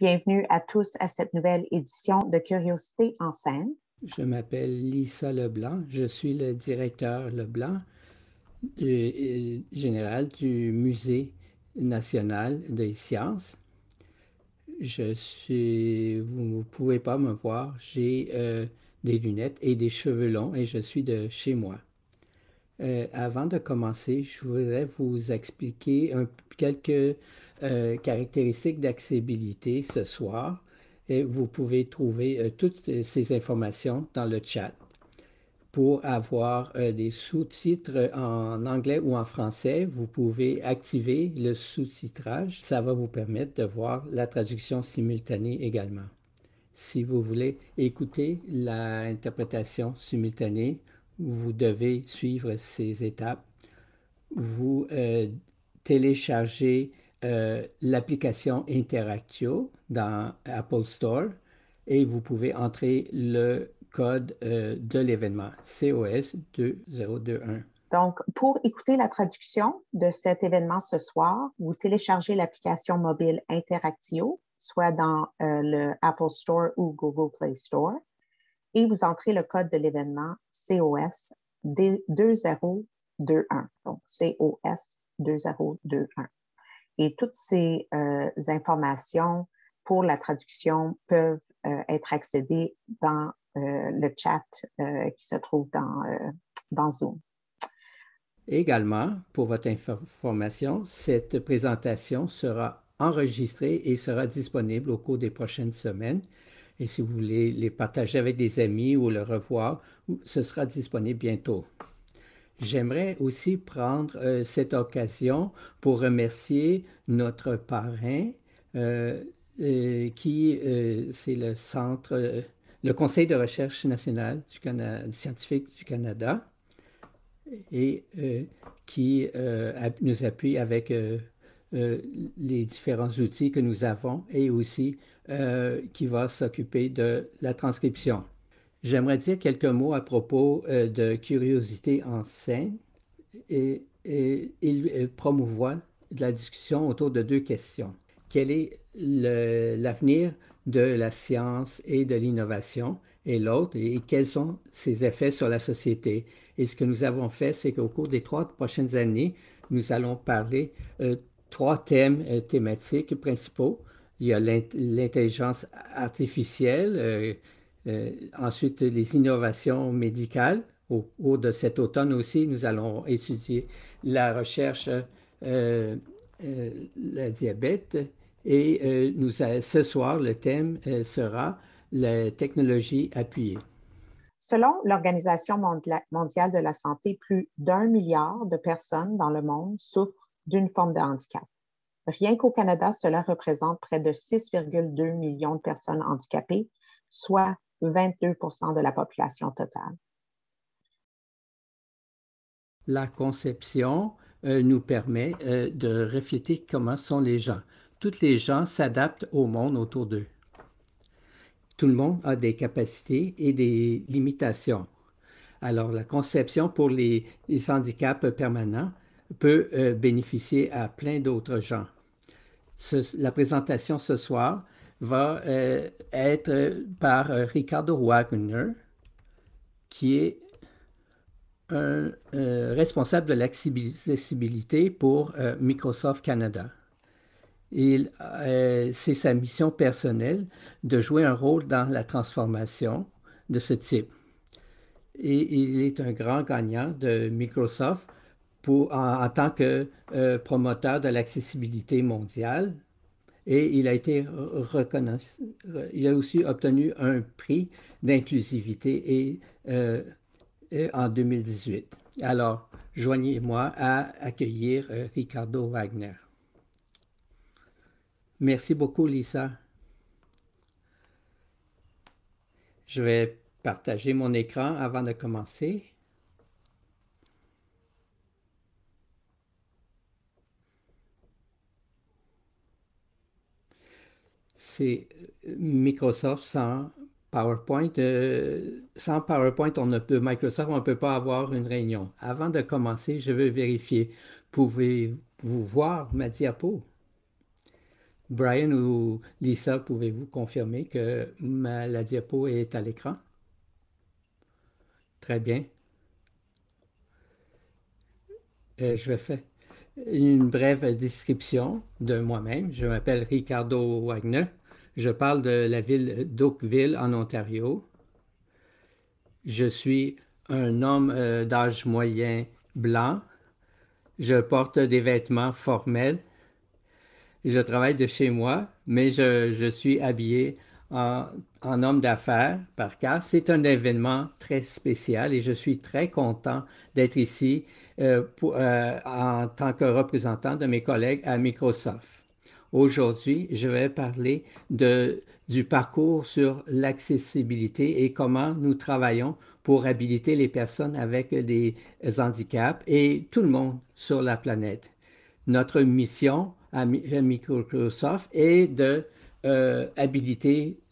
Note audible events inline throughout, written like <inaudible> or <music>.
Bienvenue à tous à cette nouvelle édition de Curiosité en scène. Je m'appelle Lisa Leblanc. Je suis le directeur Leblanc euh, euh, général du Musée national des sciences. Je suis, vous ne pouvez pas me voir, j'ai euh, des lunettes et des cheveux longs et je suis de chez moi. avant de commencer, je voudrais vous expliquer un, quelques euh, caractéristiques d'accessibilité ce soir. Et vous pouvez trouver euh, toutes euh, ces informations dans le chat pour avoir des sous-titres en anglais ou en français, vous pouvez activer le sous-titrage. Ça va vous permettre de voir la traduction simultanée également. Si vous voulez écouter l'interprétation simultanée, vous devez suivre ces étapes. Vous téléchargez euh, l'application Interactio dans Apple Store et vous pouvez entrer le code euh, de l'événement, COS 2021. Donc, pour écouter la traduction de cet événement ce soir, vous téléchargez l'application mobile Interactio, soit dans euh, le Apple Store ou Google Play Store, et vous entrez le code de l'événement COS 2021. Donc, COS 2021. Et toutes ces euh, informations pour la traduction peuvent euh, être accédées dans euh, le chat qui se trouve dans, dans Zoom. Également, pour votre information, cette présentation sera enregistrée et sera disponible au cours des prochaines semaines. Et si vous voulez les partager avec des amis ou le revoir, ce sera disponible bientôt. J'aimerais aussi prendre euh, cette occasion pour remercier notre parrain, euh, euh, qui c'est le centre, le Conseil de recherche nationale du Canada, scientifique du Canada, et qui nous appuie avec les différents outils que nous avons et aussi qui va s'occuper de la transcription. J'aimerais dire quelques mots à propos euh, de curiosité en scène et, et, euh, promouvoir de la discussion autour de deux questions. Quel est l'avenir de la science et de l'innovation et l'autre, et, quels sont ses effets sur la société. Et ce que nous avons fait, c'est qu'au cours des trois prochaines années, nous allons parler de euh, trois thèmes thématiques principaux. Il y a l'intelligence artificielle, euh, ensuite, les innovations médicales. Au cours de cet automne aussi, nous allons étudier la recherche, euh, euh le diabète. Et euh, nous, ce soir, le thème sera la technologie appuyée. Selon l'Organisation mondiale de la santé, plus d'un milliard de personnes dans le monde souffrent d'une forme de handicap. Rien qu'au Canada, cela représente près de 6,2 millions de personnes handicapées, soit 22 de la population totale. La conception euh, nous permet euh, de refléter comment sont les gens. Toutes les gens s'adaptent au monde autour d'eux. Tout le monde a des capacités et des limitations. Alors, la conception pour les, handicaps permanents peut euh, bénéficier à plein d'autres gens. la présentation ce soir va euh, être euh, par euh, Ricardo Wagner, qui est un responsable de l'accessibilité pour Microsoft Canada. c'est sa mission personnelle de jouer un rôle dans la transformation de ce type. Et il est un grand gagnant de Microsoft en, tant que promoteur de l'accessibilité mondiale et il a été reconnu, il a aussi obtenu un prix d'inclusivité euh, en 2018. Alors, joignez-moi à accueillir euh, Ricardo Wagner. Merci beaucoup, Lisa. Je vais partager mon écran avant de commencer. c'est euh, Microsoft sans PowerPoint. Euh, sans PowerPoint, on ne peut, Microsoft, on ne peut pas avoir une réunion. Avant de commencer, je veux vérifier. Pouvez-vous voir ma diapo? Brian ou Lisa, pouvez-vous confirmer que la diapo est à l'écran? Très bien. Euh, je vais faire une brève description de moi-même. Je m'appelle Ricardo Wagner. Je parle de la ville d'Oakville en Ontario. Je suis un homme euh, d'âge moyen blanc. Je porte des vêtements formels. Je travaille de chez moi, mais je, suis habillé en, homme d'affaires par car c'est un événement très spécial et je suis très content d'être ici euh, euh, en tant que représentant de mes collègues à Microsoft. Aujourd'hui, je vais parler de, du parcours sur l'accessibilité et comment nous travaillons pour habiliter les personnes avec des handicaps et tout le monde sur la planète. Notre mission à Microsoft est de euh,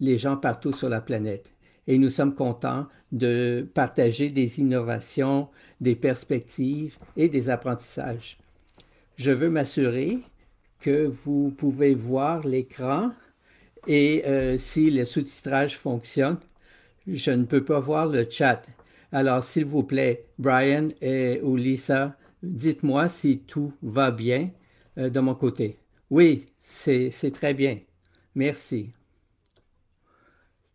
les gens partout sur la planète. Et nous sommes contents de partager des innovations, des perspectives et des apprentissages. Je veux m'assurer que vous pouvez voir l'écran et euh, si le sous-titrage fonctionne, je ne peux pas voir le chat. Alors, s'il vous plaît, Brian et, ou Lisa, dites-moi si tout va bien euh, de mon côté. Oui, c'est très bien. Merci.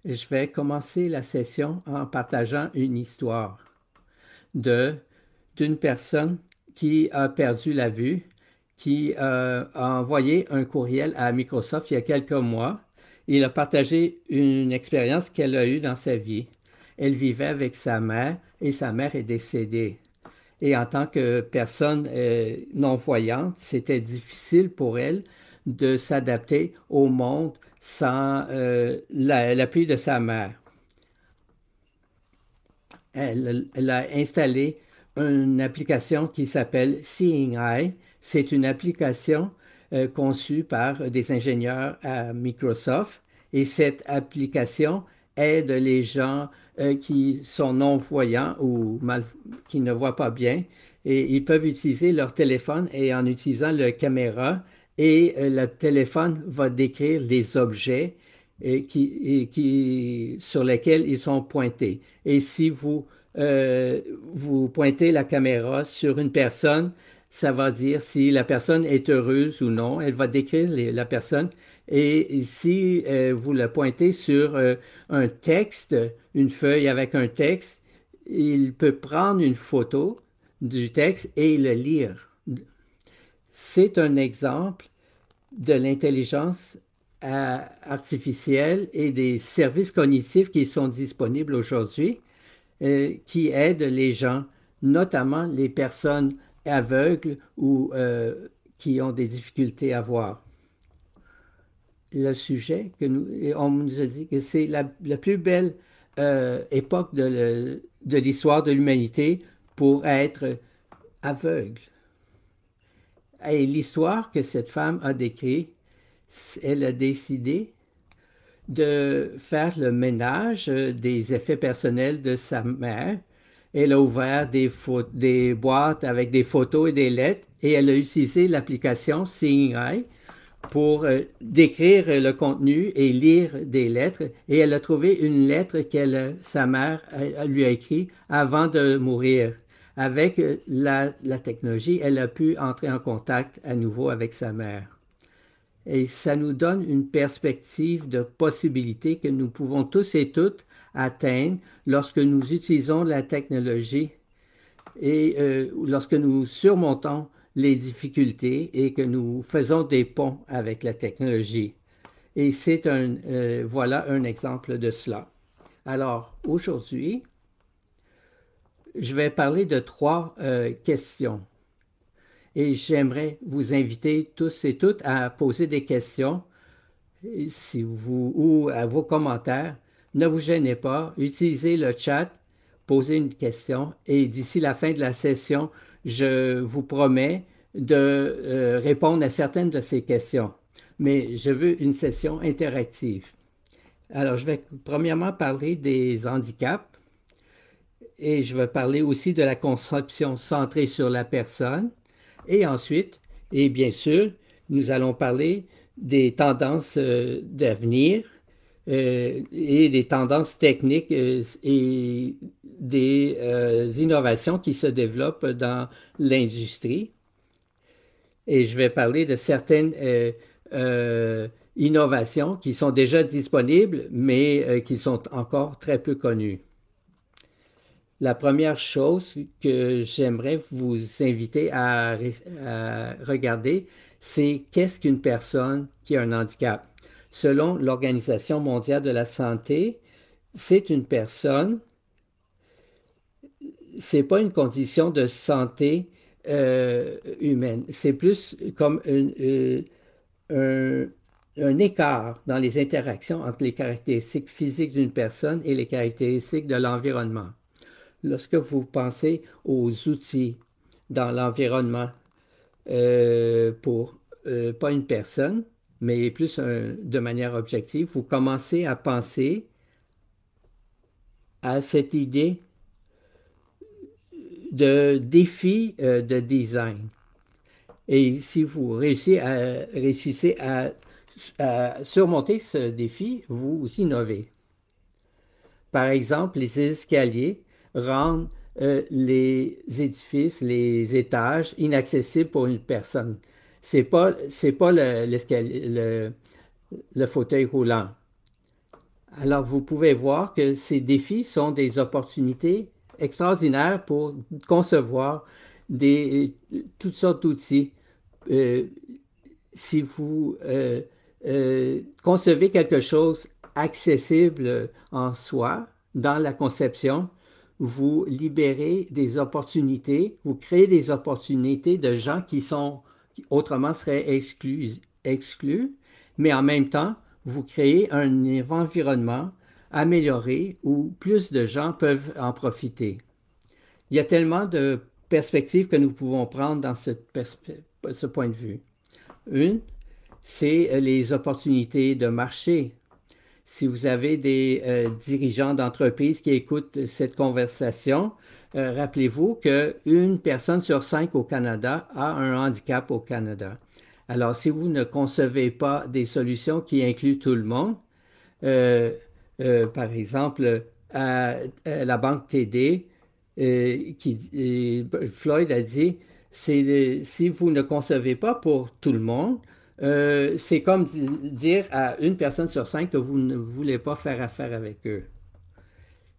Je vais commencer la session en partageant une histoire de d'une personne qui a perdu la vue qui euh, a envoyé un courriel à Microsoft il y a quelques mois. Il a partagé une expérience qu'elle a eue dans sa vie. Elle vivait avec sa mère et sa mère est décédée. Et en tant que personne euh, non-voyante, c'était difficile pour elle de s'adapter au monde sans euh, l'appui de sa mère. Elle, elle, a installé une application qui s'appelle Seeing Eye c'est une application euh, conçue par des ingénieurs à Microsoft et cette application aide les gens euh, qui sont non-voyants ou qui ne voient pas bien et ils peuvent utiliser leur téléphone et en utilisant la caméra et euh, le téléphone va décrire les objets sur lesquels ils sont pointés. Et si vous pointez la caméra sur une personne, ça va dire si la personne est heureuse ou non. Elle va décrire la personne. Et si euh, vous la pointez sur euh, un texte, une feuille avec un texte, il peut prendre une photo du texte et le lire. C'est un exemple de l'intelligence euh, artificielle et des services cognitifs qui sont disponibles aujourd'hui qui aident les gens, notamment les personnes aveugles ou euh, qui ont des difficultés à voir. Le sujet que nous, on nous a dit que c'est la, la, plus belle euh, époque de l'histoire de l'humanité pour être aveugle. Et l'histoire que cette femme a décrite, elle a décidé de faire le ménage euh, des effets personnels de sa mère elle a ouvert des, boîtes avec des photos et des lettres et elle a utilisé l'application Eye pour euh, décrire le contenu et lire des lettres. Et elle a trouvé une lettre que sa mère euh, lui a écrite avant de mourir. Avec euh, la, la, technologie, elle a pu entrer en contact à nouveau avec sa mère. Et ça nous donne une perspective de possibilités que nous pouvons tous et toutes atteindre lorsque nous utilisons la technologie et euh, lorsque nous surmontons les difficultés et que nous faisons des ponts avec la technologie. Et c'est un, euh, voilà un exemple de cela. Alors, aujourd'hui, je vais parler de trois euh, questions. Et j'aimerais vous inviter tous et toutes à poser des questions si vous, ou à vos commentaires ne vous gênez pas, utilisez le chat, posez une question et d'ici la fin de la session, je vous promets de euh, répondre à certaines de ces questions. Mais je veux une session interactive. Alors, je vais premièrement parler des handicaps et je vais parler aussi de la conception centrée sur la personne. Et ensuite, et bien sûr, nous allons parler des tendances euh, d'avenir euh, et des tendances techniques euh, et des euh, innovations qui se développent dans l'industrie. Et je vais parler de certaines innovations qui sont déjà disponibles, mais qui sont encore très peu connues. La première chose que j'aimerais vous inviter à regarder, c'est qu'est-ce qu'une personne qui a un handicap? selon l'Organisation mondiale de la santé, c'est une personne, n'est pas une condition de santé euh, humaine, c'est plus comme euh, un, écart dans les interactions entre les caractéristiques physiques d'une personne et les caractéristiques de l'environnement. Lorsque vous pensez aux outils dans l'environnement euh, pour pas une personne, mais plus euh, de manière objective, vous commencez à penser à cette idée de défi euh, de design. Et si vous réussissez à, à, surmonter ce défi, vous innovez. Par exemple, les escaliers rendent euh, les édifices, les étages inaccessibles pour une personne c'est pas, pas le, fauteuil roulant. Alors, vous pouvez voir que ces défis sont des opportunités extraordinaires pour concevoir des, toutes sortes d'outils. Euh, si vous euh, euh, concevez quelque chose accessible en soi, dans la conception, vous libérez des opportunités, vous créez des opportunités de gens qui sont autrement seraient exclus, mais en même temps, vous créez un environnement amélioré où plus de gens peuvent en profiter. Il y a tellement de perspectives que nous pouvons prendre dans ce, point de vue. Une, c'est euh, les opportunités de marché. Si vous avez des euh, dirigeants d'entreprise qui écoutent cette conversation, euh, rappelez-vous qu'une personne sur cinq au Canada a un handicap au Canada. Alors, si vous ne concevez pas des solutions qui incluent tout le monde, euh, euh, par exemple, à, la banque TD, qui, Floyd a dit, si vous ne concevez pas pour tout le monde, c'est comme dire à une personne sur cinq que vous ne voulez pas faire affaire avec eux.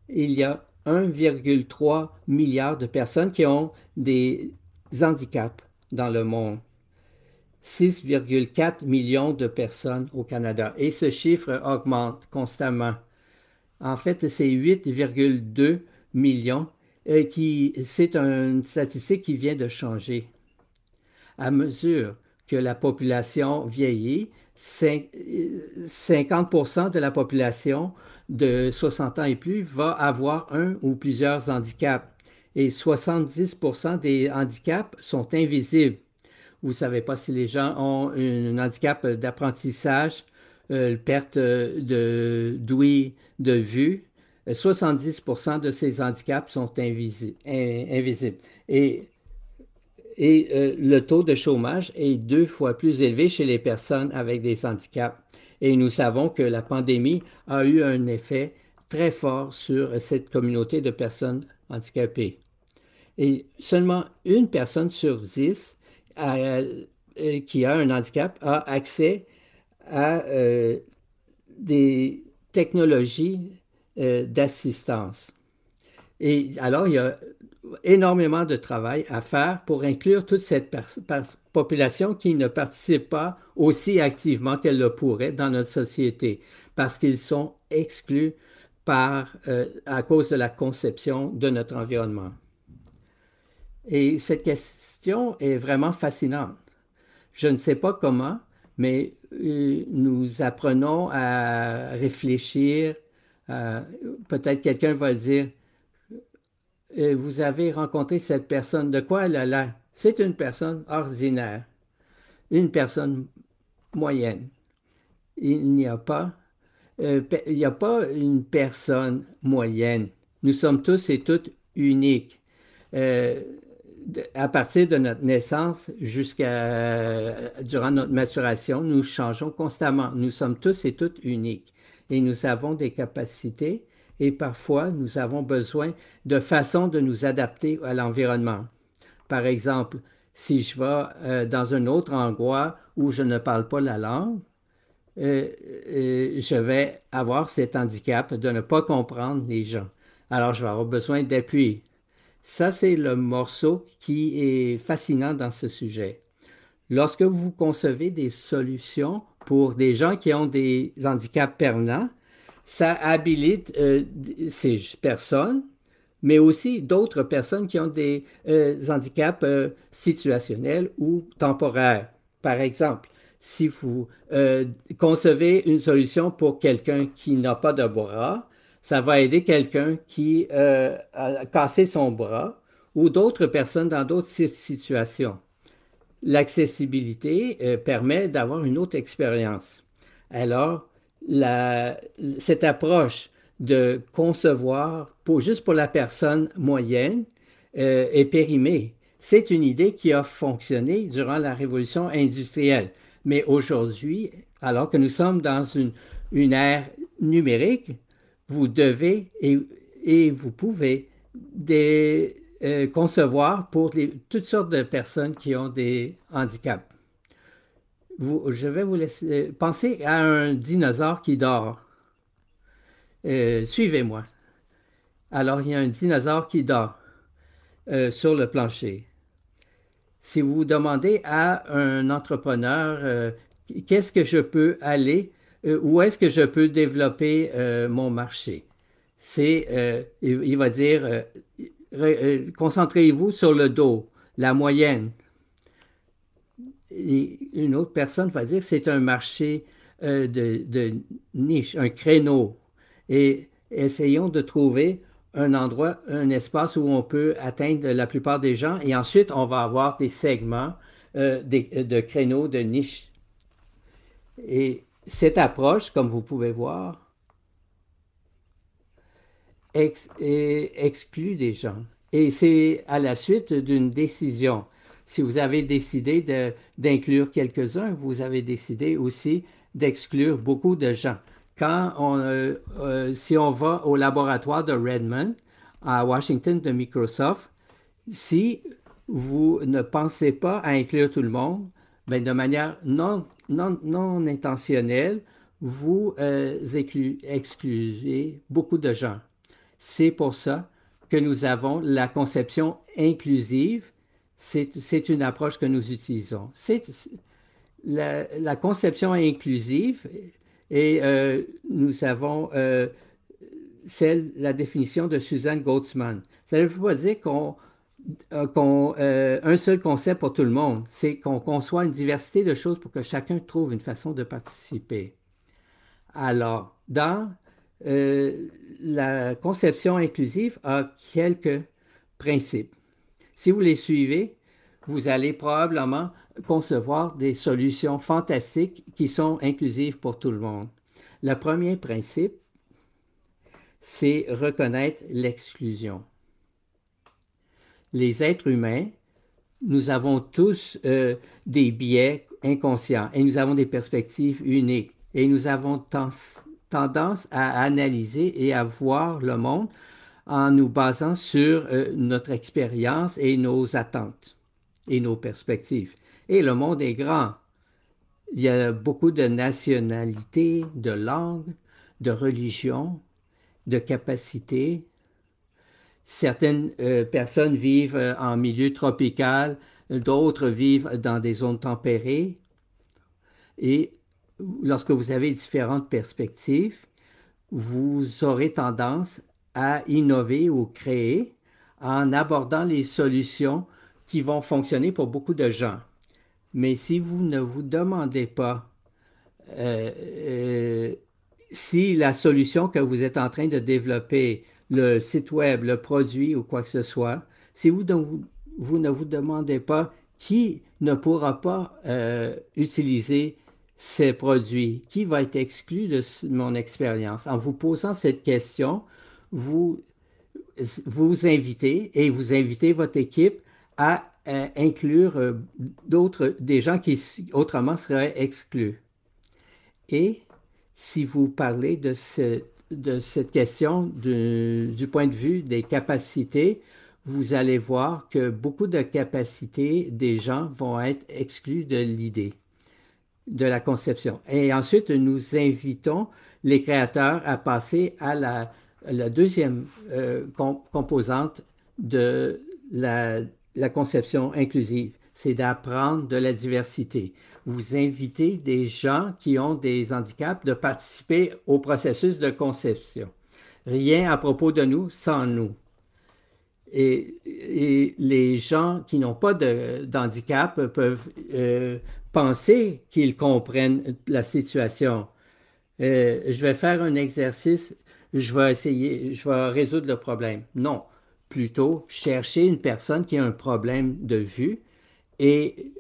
Il y a 1,3 milliard de personnes qui ont des handicaps dans le monde. 6,4 millions de personnes au Canada. Et ce chiffre augmente constamment. En fait, c'est 8,2 millions. Euh, qui, c'est une statistique qui vient de changer. À mesure que la population vieillit, 50% euh, de la population de 60 ans et plus va avoir un ou plusieurs handicaps. Et 70 des handicaps sont invisibles. Vous ne savez pas si les gens ont un handicap d'apprentissage, euh, perte euh, de d'ouïe, de vue. 70 de ces handicaps sont invisibles. Et et euh, le taux de chômage est deux fois plus élevé chez les personnes avec des handicaps. Et nous savons que la pandémie a eu un effet très fort sur cette communauté de personnes handicapées. Et seulement une personne sur dix euh, euh, qui a un handicap a accès à euh, des technologies d'assistance. Et alors, il y a énormément de travail à faire pour inclure toute cette population qui ne participe pas aussi activement qu'elle le pourrait dans notre société, parce qu'ils sont exclus par, euh, à cause de la conception de notre environnement. Et cette question est vraiment fascinante. Je ne sais pas comment, mais euh, nous apprenons à réfléchir. Euh, peut-être quelqu'un va le dire, vous avez rencontré cette personne, de quoi elle a l'air? C'est une personne ordinaire, une personne moyenne. Il n'y a pas, euh, il n'y a pas une personne moyenne. Nous sommes tous et toutes uniques. Euh, à partir de notre naissance jusqu'à durant notre maturation, nous changeons constamment. Nous sommes tous et toutes uniques et nous avons des capacités et parfois nous avons besoin de façons de nous adapter à l'environnement. Par exemple, si je vais euh, dans un autre endroit où je ne parle pas la langue, euh, euh, je vais avoir cet handicap de ne pas comprendre les gens. Alors, je vais avoir besoin d'appui. Ça, c'est le morceau qui est fascinant dans ce sujet. Lorsque vous concevez des solutions pour des gens qui ont des handicaps permanents, ça habilite euh, ces personnes, mais aussi d'autres personnes qui ont des euh, handicaps euh, situationnels ou temporaires. Par exemple, si vous concevez une solution pour quelqu'un qui n'a pas de bras, ça va aider quelqu'un qui a cassé son bras ou d'autres personnes dans d'autres situations. L'accessibilité permet d'avoir une autre expérience. Alors, la, cette approche de concevoir, juste pour la personne moyenne, euh, est périmée. C'est une idée qui a fonctionné durant la révolution industrielle. Mais aujourd'hui, alors que nous sommes dans une, une ère numérique, vous devez et, et vous pouvez des, euh, concevoir pour toutes sortes de personnes qui ont des handicaps je vais vous laisser. Euh, pensez à un dinosaure qui dort. Euh, suivez-moi. Alors, il y a un dinosaure qui dort euh, sur le plancher. Si vous demandez à un entrepreneur qu'est-ce que je peux aller, où est-ce que je peux développer mon marché, c'est, il, va dire, concentrez-vous sur le dos, la moyenne, une autre personne va dire que c'est un marché euh, de, niche, un créneau. Et essayons de trouver un endroit, un espace où on peut atteindre la plupart des gens. Et ensuite, on va avoir des segments euh, des, euh, de créneaux, de niches. Et cette approche, comme vous pouvez voir, exclut des gens. Et c'est à la suite d'une décision. Si vous avez décidé d'inclure quelques-uns, vous avez décidé aussi d'exclure beaucoup de gens. Quand on, euh, euh, si on va au laboratoire de Redmond à Washington de Microsoft, si vous ne pensez pas à inclure tout le monde, ben, de manière non, intentionnelle, vous euh, excluez beaucoup de gens. C'est pour ça que nous avons la conception inclusive c'est une approche que nous utilisons. C'est la, conception inclusive et euh, nous avons euh, la définition de Suzanne Goldsman. Ça ne veut pas dire qu'on euh, un seul concept pour tout le monde, c'est qu'on conçoit une diversité de choses pour que chacun trouve une façon de participer. Alors, dans la conception inclusive a quelques principes. Si vous les suivez, vous allez probablement concevoir des solutions fantastiques qui sont inclusives pour tout le monde. Le premier principe, c'est reconnaître l'exclusion. Les êtres humains, nous avons tous euh, des biais inconscients et nous avons des perspectives uniques et nous avons tendance à analyser et à voir le monde en nous basant sur euh, notre expérience et nos attentes et nos perspectives. Et le monde est grand. Il y a beaucoup de nationalités, de langues, de religions, de capacités. Certaines euh, personnes vivent euh, en milieu tropical, d'autres vivent dans des zones tempérées. Et lorsque vous avez différentes perspectives, vous aurez tendance à innover ou créer en abordant les solutions qui vont fonctionner pour beaucoup de gens. Mais si vous ne vous demandez pas euh, euh, si la solution que vous êtes en train de développer, le site web, le produit ou quoi que ce soit, si vous, vous ne vous demandez pas qui ne pourra pas euh, utiliser ces produits, qui va être exclu de mon expérience, en vous posant cette question, vous vous invitez et vous invitez votre équipe à, euh, inclure euh, d'autres, des gens qui autrement seraient exclus. Et si vous parlez de, de cette question du, point de vue des capacités, vous allez voir que beaucoup de capacités des gens vont être exclus de l'idée, de la conception. Et ensuite, nous invitons les créateurs à passer à la, la deuxième euh, composante de la, conception inclusive, c'est d'apprendre de la diversité. Vous invitez des gens qui ont des handicaps de participer au processus de conception. Rien à propos de nous sans nous. Et, les gens qui n'ont pas d'handicap peuvent euh, penser qu'ils comprennent la situation. Euh, je vais faire un exercice je vais essayer, je vais résoudre le problème. Non, plutôt chercher une personne qui a un problème de vue et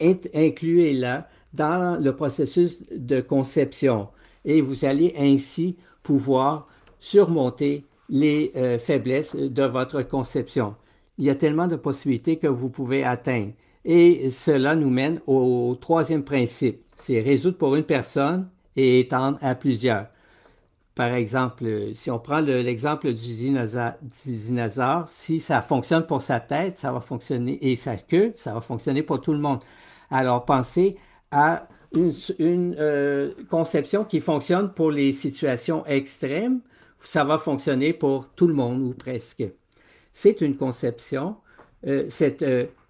incluez-la dans le processus de conception. Et vous allez ainsi pouvoir surmonter les euh, faiblesses de votre conception. Il y a tellement de possibilités que vous pouvez atteindre. Et cela nous mène au troisième principe, c'est résoudre pour une personne et étendre à plusieurs. Par exemple, euh, si on prend l'exemple du, dinosaure, si ça fonctionne pour sa tête, ça va fonctionner, et sa queue, ça va fonctionner pour tout le monde. Alors, pensez à une, une euh, conception qui fonctionne pour les situations extrêmes, ça va fonctionner pour tout le monde ou presque. C'est une conception. Euh, cette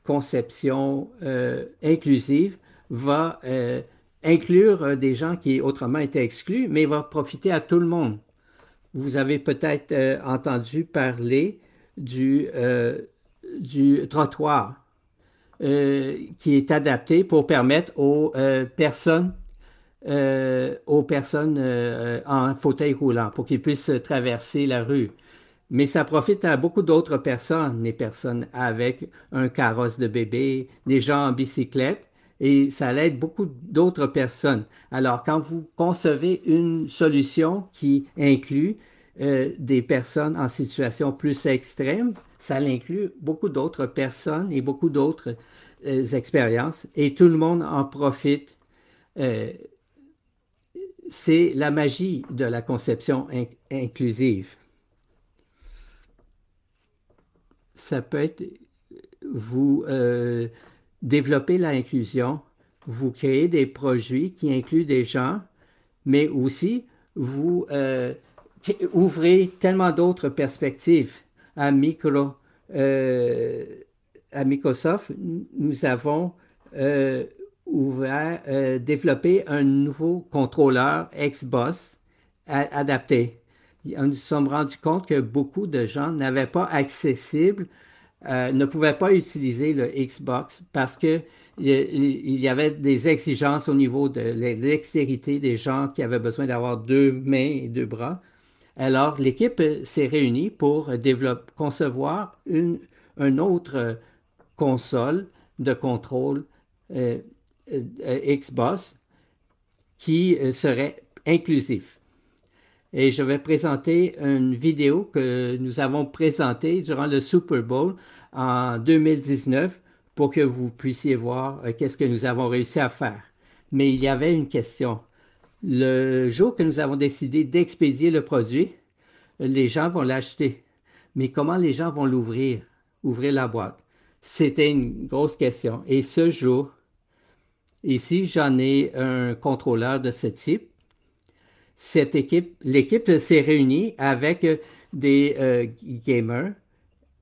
conception inclusive va inclure euh, des gens qui autrement étaient exclus, mais il va profiter à tout le monde. Vous avez peut-être euh, entendu parler du, euh, trottoir qui est adapté pour permettre aux personnes, aux personnes en fauteuil roulant pour qu'ils puissent traverser la rue. Mais ça profite à beaucoup d'autres personnes, les personnes avec un carrosse de bébé, des gens en bicyclette et ça l'aide beaucoup d'autres personnes. Alors, quand vous concevez une solution qui inclut euh, des personnes en situation plus extrême, ça inclut beaucoup d'autres personnes et beaucoup d'autres euh, expériences et tout le monde en profite. Euh, c'est la magie de la conception inclusive. Ça peut être vous développer l'inclusion, vous créez des projets qui incluent des gens, mais aussi vous euh, ouvrez tellement d'autres perspectives. À, euh, Microsoft, nous avons euh, ouvert, développé un nouveau contrôleur Xbox adapté. Nous nous sommes rendus compte que beaucoup de gens n'avaient pas accessible euh, ne pouvaient pas utiliser le Xbox parce que il y avait des exigences au niveau de la des gens qui avaient besoin d'avoir deux mains et deux bras. Alors, l'équipe euh, s'est réunie pour concevoir une, autre euh, console de contrôle Xbox qui serait inclusif et je vais présenter une vidéo que nous avons présentée durant le Super Bowl en 2019 pour que vous puissiez voir euh, qu'est-ce que nous avons réussi à faire. Mais il y avait une question. Le jour que nous avons décidé d'expédier le produit, les gens vont l'acheter. Mais comment les gens vont l'ouvrir, ouvrir la boîte? C'était une grosse question. Et ce jour, ici, j'en ai un contrôleur de ce type cette équipe, l'équipe s'est réunie avec euh, des euh, gamers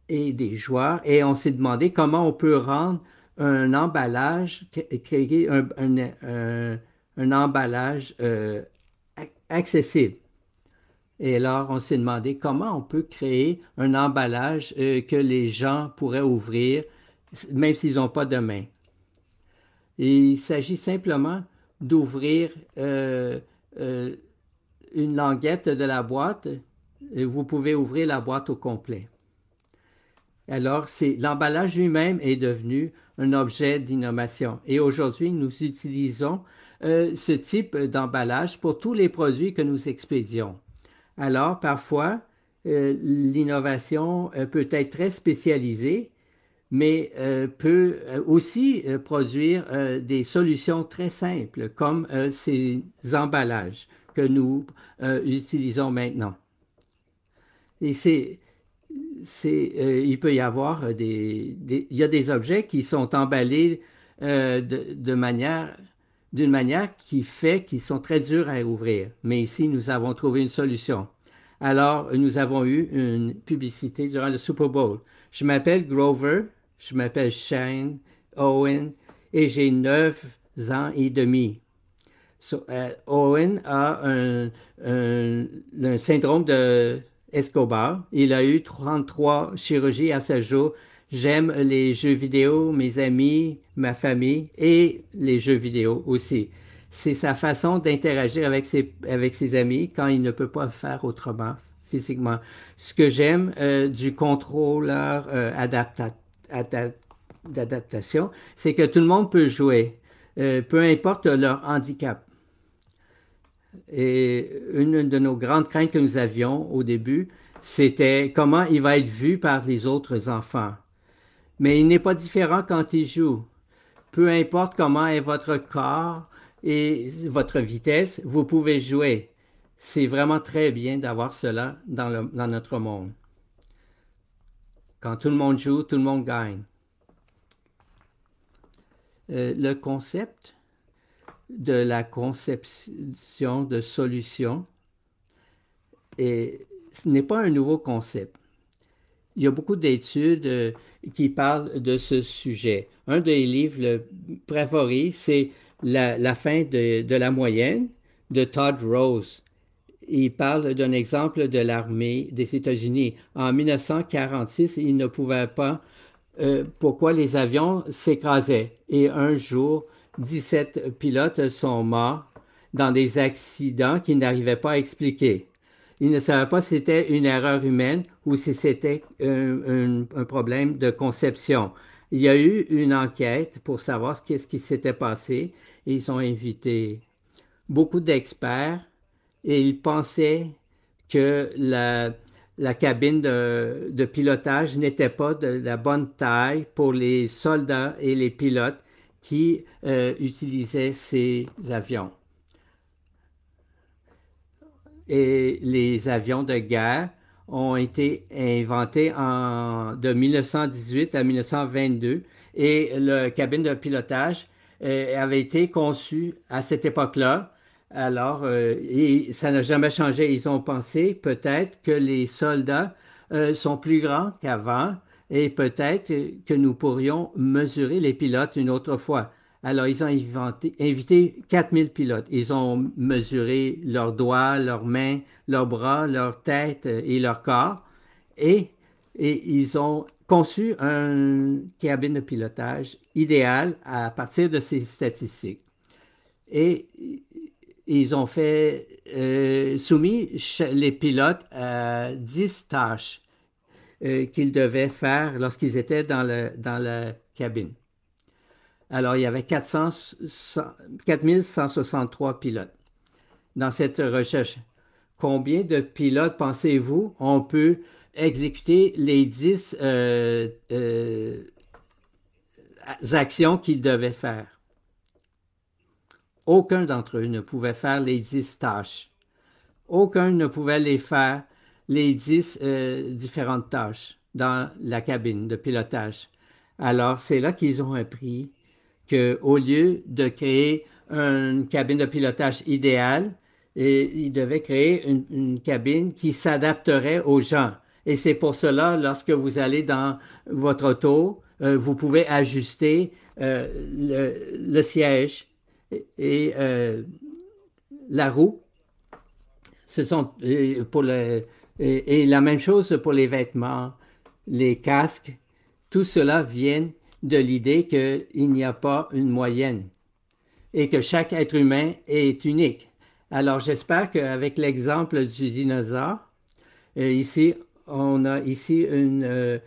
et des joueurs et on s'est demandé comment on peut rendre un emballage, créer un, un, emballage euh, accessible. Et alors, on s'est demandé comment on peut créer un emballage que les gens pourraient ouvrir, même s'ils n'ont pas de main. il s'agit simplement d'ouvrir une languette de la boîte, vous pouvez ouvrir la boîte au complet. Alors, l'emballage lui-même est devenu un objet d'innovation. Et aujourd'hui, nous utilisons euh, ce type d'emballage pour tous les produits que nous expédions. Alors, parfois, euh, l'innovation euh, peut être très spécialisée, mais peut aussi produire des solutions très simples, comme ces emballages nous euh, utilisons maintenant. Et c'est, euh, il peut y avoir des, des, il y a des objets qui sont emballés euh, de, manière, d'une manière qui fait qu'ils sont très durs à ouvrir. Mais ici, nous avons trouvé une solution. Alors, nous avons eu une publicité durant le Super Bowl. Je m'appelle Grover, je m'appelle Shane Owen et j'ai 9 ans et demi. Euh, Owen a un, syndrome de Escobar. Il a eu 33 chirurgies à ce jour. J'aime les jeux vidéo, mes amis, ma famille et les jeux vidéo aussi. C'est sa façon d'interagir avec ses, avec ses amis quand il ne peut pas faire autrement physiquement. Ce que j'aime euh, du contrôleur euh, d'adaptation, c'est que tout le monde peut jouer, peu importe leur handicap. Et une de nos grandes craintes que nous avions au début, c'était comment il va être vu par les autres enfants. Mais il n'est pas différent quand il joue. Peu importe comment est votre corps et votre vitesse, vous pouvez jouer. C'est vraiment très bien d'avoir cela dans, notre monde. Quand tout le monde joue, tout le monde gagne. Euh, le concept de la conception de solutions. Et ce n'est pas un nouveau concept. Il y a beaucoup d'études euh, qui parlent de ce sujet. Un des livres préférés, c'est la, fin de, la moyenne de Todd Rose. Il parle d'un exemple de l'armée des États-Unis. En 1946, il ne pouvait pas euh, pourquoi les avions s'écrasaient. Et un jour, 17 pilotes sont morts dans des accidents qu'ils n'arrivaient pas à expliquer. Ils ne savaient pas si c'était une erreur humaine ou si c'était un, problème de conception. Il y a eu une enquête pour savoir ce qui s'était passé ils ont invité beaucoup d'experts et ils pensaient que la, cabine de pilotage n'était pas de la bonne taille pour les soldats et les pilotes qui euh, utilisaient ces avions. Et les avions de guerre ont été inventés en, de 1918 à 1922 et le cabine de pilotage euh, avait été conçue à cette époque-là. Alors, euh, et ça n'a jamais changé. Ils ont pensé peut-être que les soldats sont plus grands qu'avant et peut-être que nous pourrions mesurer les pilotes une autre fois. Alors, ils ont invité 4000 pilotes. Ils ont mesuré leurs doigts, leurs mains, leurs bras, leur tête euh, et leur corps. Et, ils ont conçu une cabine de pilotage idéale à partir de ces statistiques. Et ils ont fait euh, soumis les pilotes à 10 tâches euh, qu'ils devaient faire lorsqu'ils étaient dans, la cabine. Alors, il y avait 400, 4163 pilotes dans cette recherche. Combien de pilotes, pensez-vous, on peut exécuter les 10 euh, euh, actions qu'ils devaient faire? Aucun d'entre eux ne pouvait faire les 10 tâches. Aucun ne pouvait les faire les dix euh, différentes tâches dans la cabine de pilotage. Alors, c'est là qu'ils ont appris qu'au lieu de créer une cabine de pilotage idéale, ils devaient créer une, cabine qui s'adapterait aux gens. Et c'est pour cela, lorsque vous allez dans votre auto, euh, vous pouvez ajuster euh, le, siège et, la roue. Ce sont pour le, et, la même chose pour les vêtements, les casques, tout cela vient de l'idée qu'il n'y a pas une moyenne et que chaque être humain est unique. Alors j'espère qu'avec l'exemple du dinosaure, euh, ici, on a ici euh,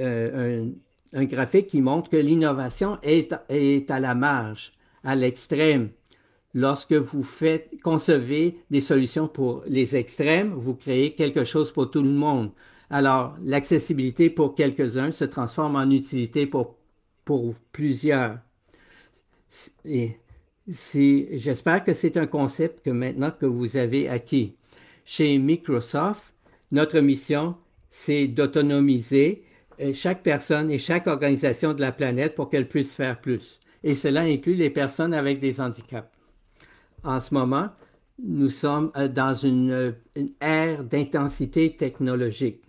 euh, un, graphique qui montre que l'innovation est à la marge, à l'extrême lorsque vous faites, concevez des solutions pour les extrêmes, vous créez quelque chose pour tout le monde. Alors, l'accessibilité pour quelques-uns se transforme en utilité pour, pour plusieurs. Et j'espère que c'est un concept que maintenant que vous avez acquis. Chez Microsoft, notre mission, c'est d'autonomiser euh, chaque personne et chaque organisation de la planète pour qu'elle puisse faire plus. Et cela inclut les personnes avec des handicaps en ce moment, nous sommes euh, dans euh, une, ère d'intensité technologique.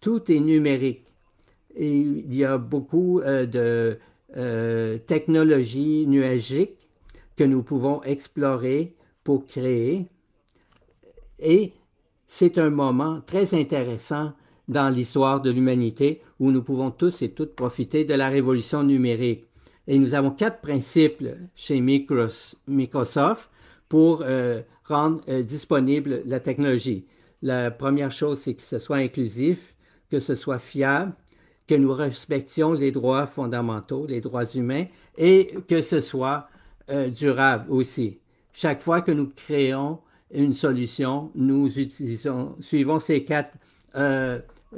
Tout est numérique. Et il y a beaucoup euh, de technologies nuagiques que nous pouvons explorer pour créer. Et c'est un moment très intéressant dans l'histoire de l'humanité où nous pouvons tous et toutes profiter de la révolution numérique. Et nous avons quatre principes chez Microsoft pour euh, rendre euh, disponible la technologie. La première chose, c'est que ce soit inclusif, que ce soit fiable, que nous respections les droits fondamentaux, les droits humains, et que ce soit euh, durable aussi. Chaque fois que nous créons une solution, nous utilisons, suivons ces quatre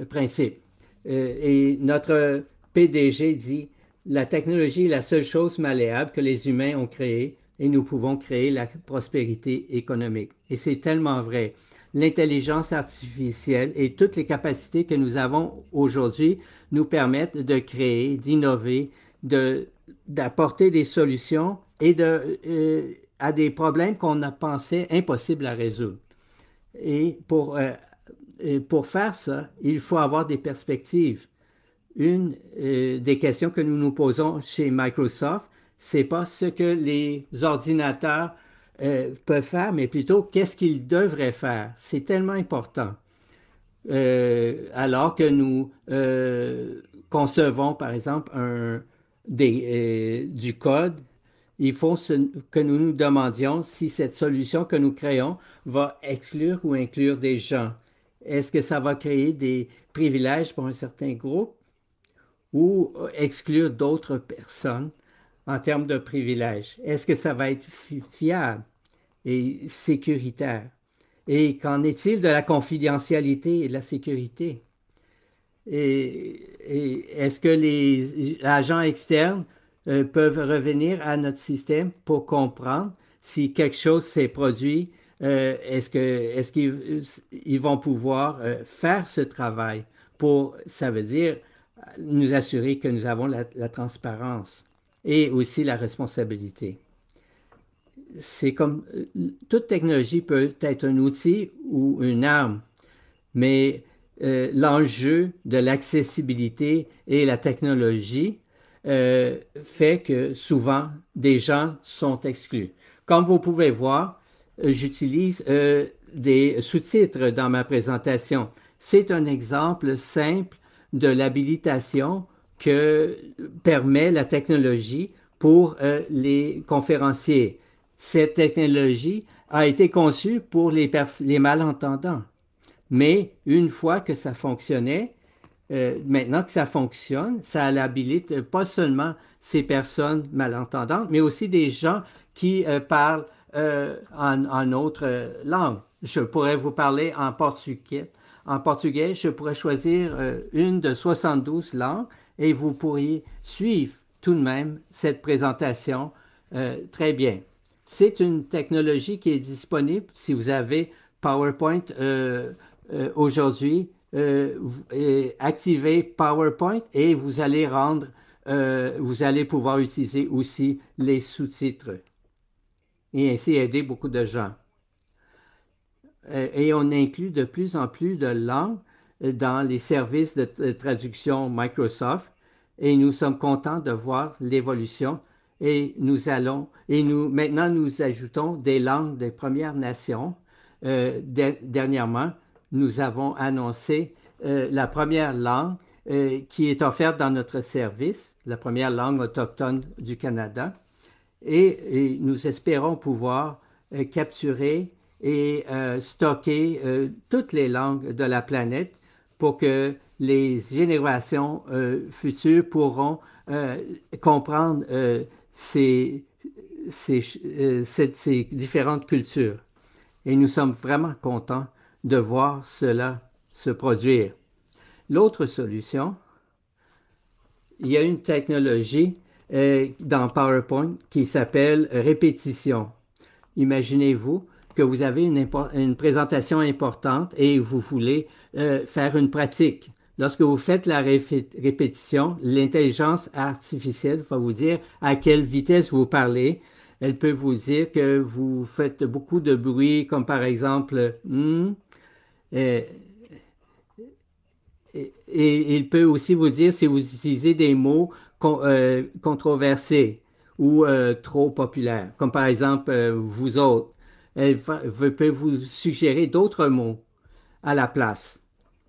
principes. et notre PDG dit la technologie est la seule chose malléable que les humains ont créée et nous pouvons créer la prospérité économique. Et c'est tellement vrai. L'intelligence artificielle et toutes les capacités que nous avons aujourd'hui nous permettent de créer, d'innover, d'apporter des solutions et de, euh, à des problèmes qu'on a pensé impossibles à résoudre. Et pour, euh, pour faire ça, il faut avoir des perspectives une euh, des questions que nous nous posons chez Microsoft, c'est pas ce que les ordinateurs euh, peuvent faire, mais plutôt qu'est-ce qu'ils devraient faire. C'est tellement important. Euh, alors que nous concevons, par exemple, un, des, du code, il faut que nous nous demandions si cette solution que nous créons va exclure ou inclure des gens. Est-ce que ça va créer des privilèges pour un certain groupe ou euh, exclure d'autres personnes en termes de privilèges? Est-ce que ça va être fiable et sécuritaire? Et qu'en est-il de la confidentialité et de la sécurité? Et, est-ce que les agents externes euh, peuvent revenir à notre système pour comprendre si quelque chose s'est produit? Euh, est-ce que est-ce qu'ils vont pouvoir faire ce travail pour, ça veut dire, nous assurer que nous avons la, transparence et aussi la responsabilité. C'est comme euh, toute technologie peut être un outil ou une arme, mais euh, l'enjeu de l'accessibilité et la technologie euh, fait que souvent des gens sont exclus. Comme vous pouvez voir, j'utilise des sous-titres dans ma présentation. C'est un exemple simple de l'habilitation que permet la technologie pour euh, les conférenciers. Cette technologie a été conçue pour les, les malentendants. Mais une fois que ça fonctionnait, euh, maintenant que ça fonctionne, ça l'habilite pas seulement ces personnes malentendantes, mais aussi des gens qui euh, parlent en, en, autre langue. Je pourrais vous parler en portugais, en portugais, je pourrais choisir euh, une de 72 langues et vous pourriez suivre tout de même cette présentation euh, très bien. C'est une technologie qui est disponible si vous avez PowerPoint euh, aujourd'hui. activez PowerPoint et vous allez rendre, vous allez pouvoir utiliser aussi les sous-titres et ainsi aider beaucoup de gens. Euh, et on inclut de plus en plus de langues euh, dans les services de euh, traduction Microsoft et nous sommes contents de voir l'évolution et nous allons et nous maintenant nous ajoutons des langues des Premières Nations. dernièrement, nous avons annoncé la première langue qui est offerte dans notre service, la première langue autochtone du Canada, et nous espérons pouvoir capturer et euh, stocker euh, toutes les langues de la planète pour que les générations euh, futures pourront comprendre ces, ces, différentes cultures. Et nous sommes vraiment contents de voir cela se produire. L'autre solution, il y a une technologie dans PowerPoint qui s'appelle répétition. Imaginez-vous que vous avez une, présentation importante et vous voulez euh, faire une pratique. Lorsque vous faites la répétition, l'intelligence artificielle va vous dire à quelle vitesse vous parlez. Elle peut vous dire que vous faites beaucoup de bruit, comme par exemple hmm, euh, et, il peut aussi vous dire si vous utilisez des mots euh, controversés ou trop populaires, comme par exemple vous autres elle peut vous suggérer d'autres mots à la place.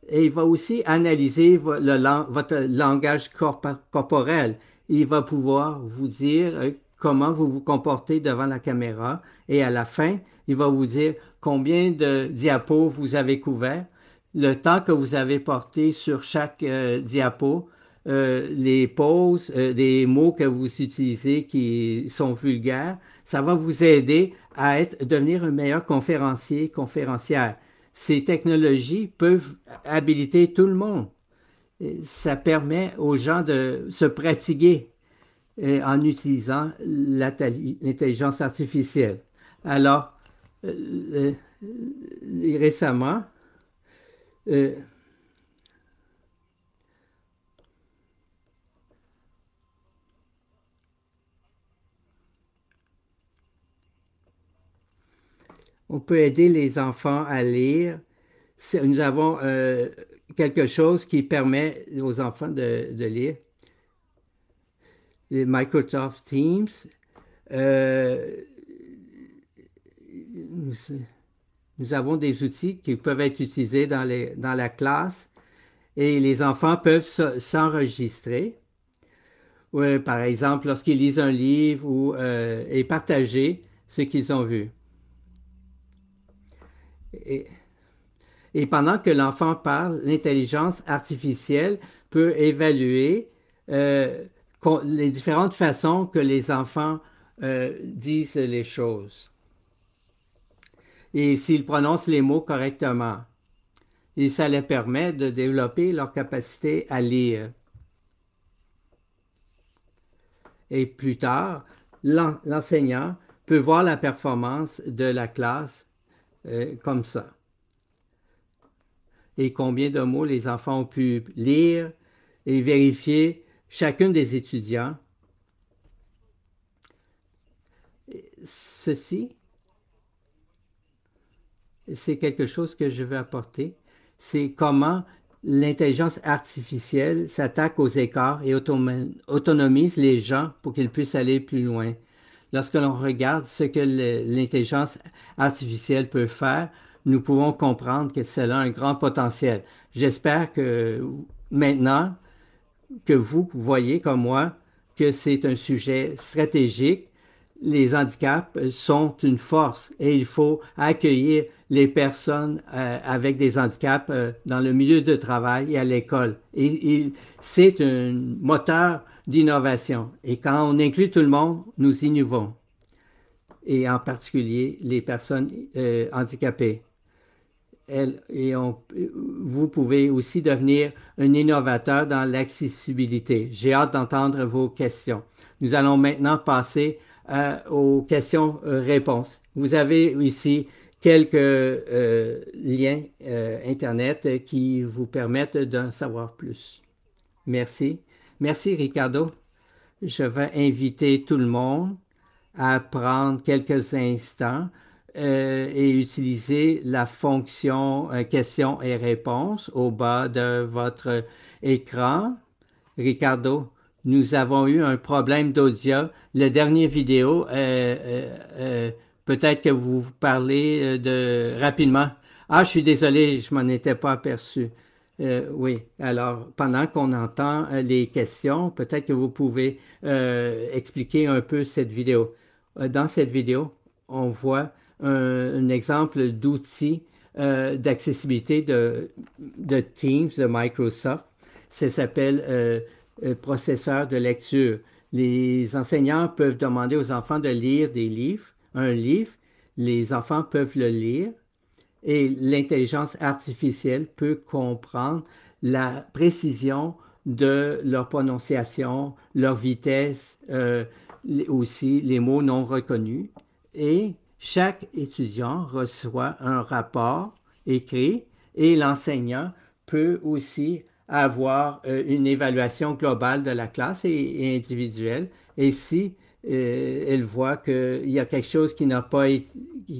Et il va aussi analyser votre langage corporel. Il va pouvoir vous dire euh, comment vous vous comportez devant la caméra. Et à la fin, il va vous dire combien de diapos vous avez couverts, le temps que vous avez porté sur chaque euh, diapo, euh, les pauses, des les mots que vous utilisez qui sont vulgaires. Ça va vous aider à être, devenir un meilleur conférencier, conférencière. Ces technologies peuvent habiliter tout le monde. Ça permet aux gens de se pratiquer euh, en utilisant l'intelligence artificielle. Alors, euh, euh, récemment, on peut aider les enfants à lire. Nous avons euh, quelque chose qui permet aux enfants de, lire. Les Microsoft Teams. Euh, nous, avons des outils qui peuvent être utilisés dans, la classe et les enfants peuvent s'enregistrer. Euh, par exemple, lorsqu'ils lisent un livre ou, et partager ce qu'ils ont vu. Et, pendant que l'enfant parle, l'intelligence artificielle peut évaluer euh, les différentes façons que les enfants euh, disent les choses. Et s'ils prononcent les mots correctement. Et ça les permet de développer leur capacité à lire. Et plus tard, l'enseignant peut voir la performance de la classe euh, comme ça. Et combien de mots les enfants ont pu lire et vérifier chacune des étudiants. Ceci, c'est quelque chose que je vais apporter. C'est comment l'intelligence artificielle s'attaque aux écarts et autonomise les gens pour qu'ils puissent aller plus loin lorsque l'on regarde ce que l'intelligence artificielle peut faire, nous pouvons comprendre que cela a un grand potentiel. J'espère que maintenant, que vous voyez comme moi, que c'est un sujet stratégique. Les handicaps sont une force et il faut accueillir les personnes euh, avec des handicaps euh, dans le milieu de travail et à l'école. c'est un moteur d'innovation. Et quand on inclut tout le monde, nous innovons, et en particulier les personnes euh, handicapées. et vous pouvez aussi devenir un innovateur dans l'accessibilité. J'ai hâte d'entendre vos questions. Nous allons maintenant passer euh, aux questions-réponses. Euh, vous avez ici quelques liens Internet qui vous permettent d'en savoir plus. Merci. Merci Ricardo. Je vais inviter tout le monde à prendre quelques instants euh, et utiliser la fonction euh, questions et réponses au bas de votre écran. Ricardo, nous avons eu un problème d'audio. Le dernier vidéo, euh, peut-être que vous parlez de rapidement. Ah, je suis désolé, je m'en étais pas aperçu. Euh, oui, alors pendant qu'on entend euh, les questions, peut-être que vous pouvez euh, expliquer un peu cette vidéo. Dans cette vidéo, on voit un, exemple d'outil d'accessibilité de, de, Teams de Microsoft. Ça s'appelle processeur de lecture. Les enseignants peuvent demander aux enfants de lire des livres, un livre. Les enfants peuvent le lire et l'intelligence artificielle peut comprendre la précision de leur prononciation, leur vitesse, euh, aussi les mots non reconnus. Et chaque étudiant reçoit un rapport écrit et l'enseignant peut aussi avoir euh, une évaluation globale de la classe et, et individuelle. Et si elle voit qu'il y a quelque chose qui n'a pas été,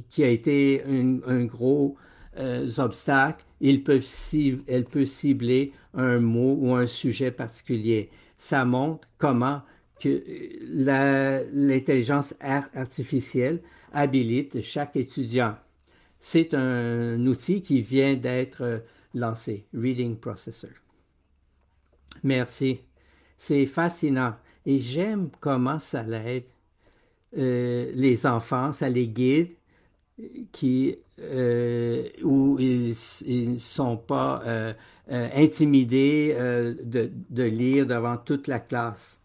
qui a été un, gros euh, obstacle. Ils peuvent cibler, elle peut cibler un mot ou un sujet particulier. Ça montre comment que euh, l'intelligence artificielle habilite chaque étudiant. C'est un outil qui vient d'être euh, lancé, Reading Processor. Merci. C'est fascinant. Et j'aime comment ça l'aide. Euh, les enfants, ça les guide, qui, euh, où ils ne sont pas euh, intimidés de, de, lire devant toute la classe.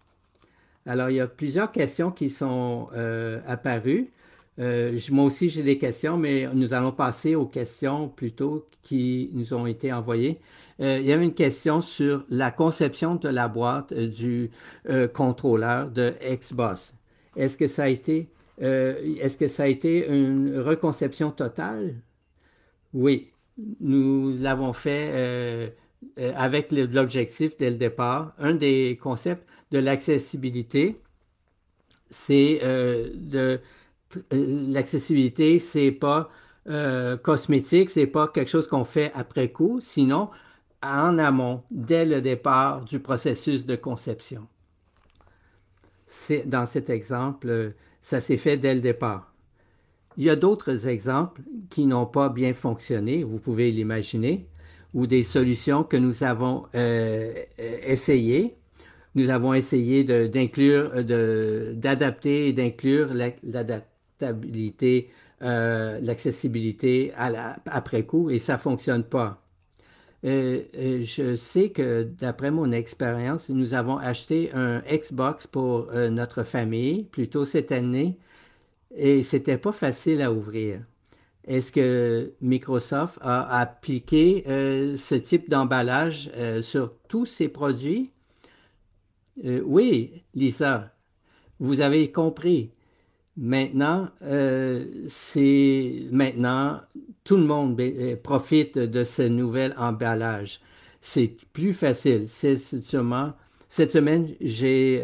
Alors, il y a plusieurs questions qui sont apparues. moi aussi, j'ai des questions, mais nous allons passer aux questions plutôt qui nous ont été envoyées. Euh, il y avait une question sur la conception de la boîte euh, du euh, contrôleur de Xbox. Est-ce que ça a été, est-ce que ça a été une reconception totale? Oui, nous l'avons fait avec l'objectif dès le départ. Un des concepts de l'accessibilité, c'est de l'accessibilité, c'est pas euh, cosmétique, c'est pas quelque chose qu'on fait après coup. Sinon, en amont, dès le départ du processus de conception. Dans cet exemple, ça s'est fait dès le départ. Il y a d'autres exemples qui n'ont pas bien fonctionné, vous pouvez l'imaginer, ou des solutions que nous avons euh, essayées. Nous avons essayé d'inclure, d'adapter et d'inclure l'adaptabilité, euh, l'accessibilité après coup, et ça ne fonctionne pas je sais que d'après mon expérience, nous avons acheté un Xbox pour euh, notre famille plus tôt cette année et c'était pas facile à ouvrir. Est-ce que Microsoft a appliqué euh, ce type d'emballage euh, sur tous ses produits? oui, Lisa, vous avez compris. Maintenant, euh, c'est maintenant tout le monde euh, profite de ce nouvel emballage. C'est plus facile. C'est sûrement cette semaine, j'ai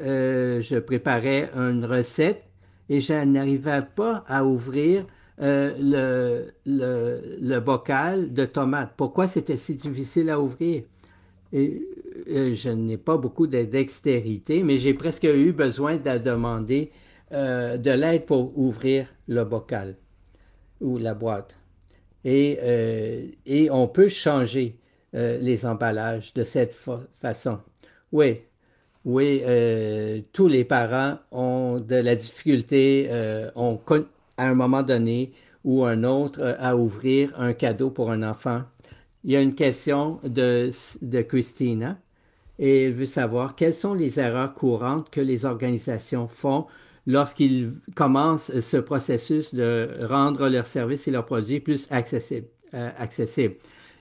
euh, je préparais une recette et je n'arrivais pas à ouvrir le, le, bocal de tomates. Pourquoi c'était si difficile à ouvrir? Et euh, je n'ai pas beaucoup de dextérité, mais j'ai presque eu besoin de demander euh, de l'aide pour ouvrir le bocal ou la boîte. Et, euh, on peut changer les emballages de cette façon. Oui, oui, tous les parents ont de la difficulté, ont à un moment donné ou un autre, à ouvrir un cadeau pour un enfant il y a une question de Christina et veut savoir quelles sont les erreurs courantes que les organisations font lorsqu'ils commencent ce processus de rendre leurs services et leurs produits plus accessibles. Euh,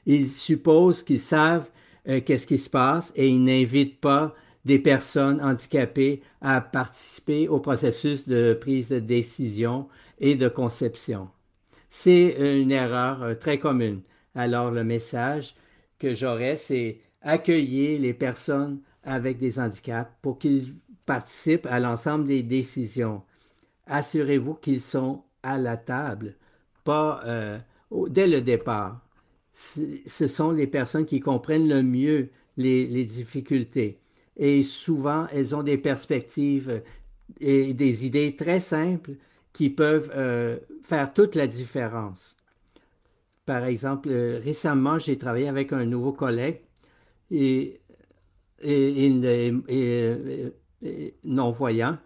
ils supposent qu'ils savent euh, qu'est-ce qui se passe et ils n'invitent pas des personnes handicapées à participer au processus de prise de décision et de conception. C'est une erreur euh, très commune. Alors le message que j'aurais, c'est Accueillez les personnes avec des handicaps pour qu'ils participent à l'ensemble des décisions. Assurez-vous qu'ils sont à la table, pas euh, dès le départ. Ce sont les personnes qui comprennent le mieux les, difficultés. Et souvent, elles ont des perspectives euh, et des idées très simples qui peuvent euh, faire toute la différence. Par exemple, récemment, j'ai travaillé avec un nouveau collègue et, et, non-voyant.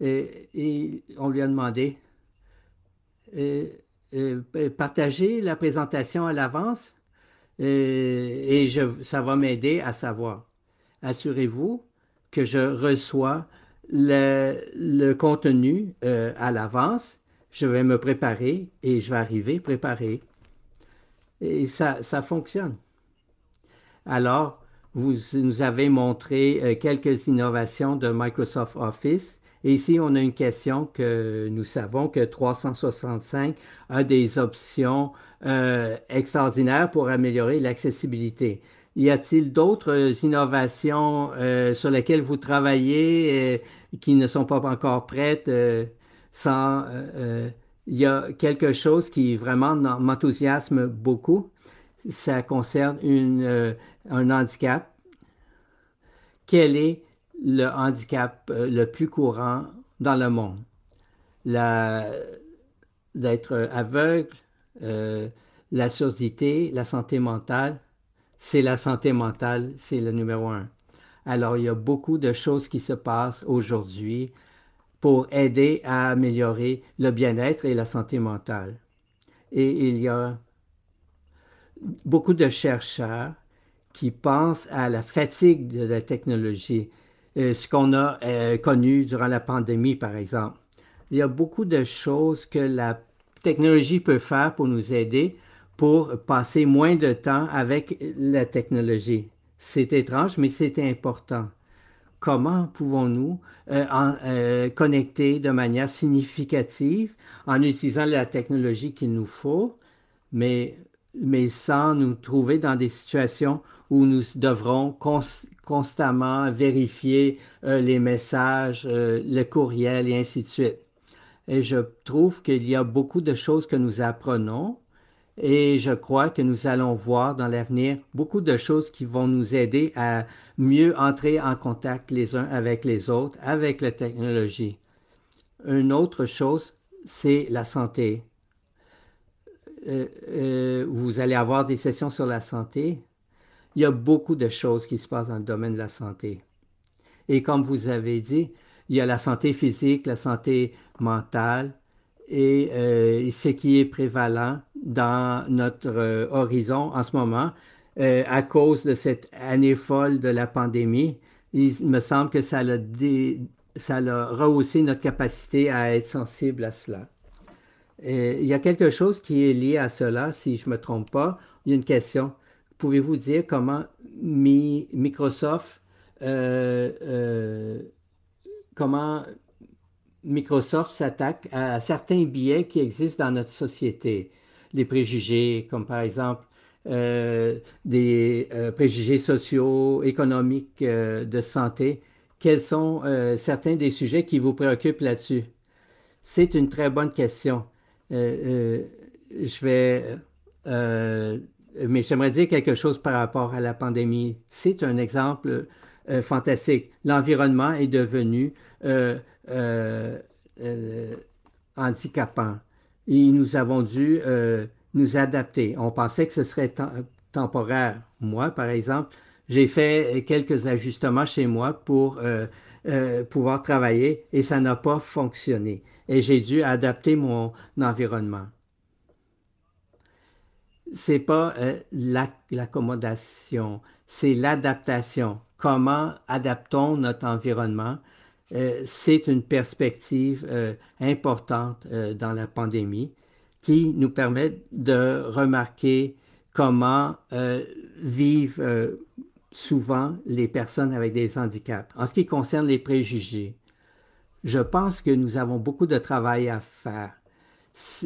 Et, on lui a demandé partager la présentation à l'avance et ça va m'aider à savoir. Assurez-vous que je reçois le, contenu euh, à l'avance. Je vais me préparer et je vais arriver préparé. Et ça, ça fonctionne. Alors, vous nous avez montré euh, quelques innovations de Microsoft Office. Et ici, on a une question que nous savons que 365 a des options euh, extraordinaires pour améliorer l'accessibilité. Y a-t-il d'autres innovations euh, sur lesquelles vous travaillez qui ne sont pas encore prêtes sans, il y a quelque chose qui vraiment m'enthousiasme beaucoup. Ça concerne une un handicap, quel est le handicap euh, le plus courant dans le monde? D'être aveugle, euh, la surdité, la santé mentale, c'est la santé mentale, c'est le numéro un. Alors, il y a beaucoup de choses qui se passent aujourd'hui pour aider à améliorer le bien-être et la santé mentale. Et il y a beaucoup de chercheurs qui pensent à la fatigue de la technologie, euh, ce qu'on a euh, connu durant la pandémie, par exemple. Il y a beaucoup de choses que la technologie peut faire pour nous aider pour passer moins de temps avec la technologie. C'est étrange, mais c'est important. Comment pouvons-nous euh, connecter de manière significative en utilisant la technologie qu'il nous faut, mais, mais sans nous trouver dans des situations où nous devrons constamment vérifier euh, les messages, les euh, le courriel et ainsi de suite. Et je trouve qu'il y a beaucoup de choses que nous apprenons et je crois que nous allons voir dans l'avenir beaucoup de choses qui vont nous aider à mieux entrer en contact les uns avec les autres, avec la technologie. Une autre chose, c'est la santé. Euh, vous allez avoir des sessions sur la santé il y a beaucoup de choses qui se passent dans le domaine de la santé. Et comme vous avez dit, il y a la santé physique, la santé mentale et euh, ce qui est prévalent dans notre euh, horizon en ce moment euh, à cause de cette année folle de la pandémie. Il me semble que ça a, ça rehaussé notre capacité à être sensible à cela. il y a quelque chose qui est lié à cela, si je ne me trompe pas. Il y a une question pouvez-vous dire comment Microsoft, euh, euh, comment Microsoft s'attaque à certains biais qui existent dans notre société, les préjugés, comme par exemple euh, des préjugés sociaux, économiques, de santé. Quels sont certains des sujets qui vous préoccupent là-dessus? C'est une très bonne question. je vais euh, mais j'aimerais dire quelque chose par rapport à la pandémie. C'est un exemple euh, fantastique. L'environnement est devenu euh, handicapant. Et nous avons dû nous adapter. On pensait que ce serait temporaire. Moi, par exemple, j'ai fait quelques ajustements chez moi pour pouvoir travailler et ça n'a pas fonctionné. Et j'ai dû adapter mon environnement c'est pas euh, l'accommodation, c'est l'adaptation. Comment adaptons notre environnement? Euh, c'est une perspective euh, importante dans la pandémie qui nous permet de remarquer comment vivent souvent les personnes avec des handicaps. En ce qui concerne les préjugés, je pense que nous avons beaucoup de travail à faire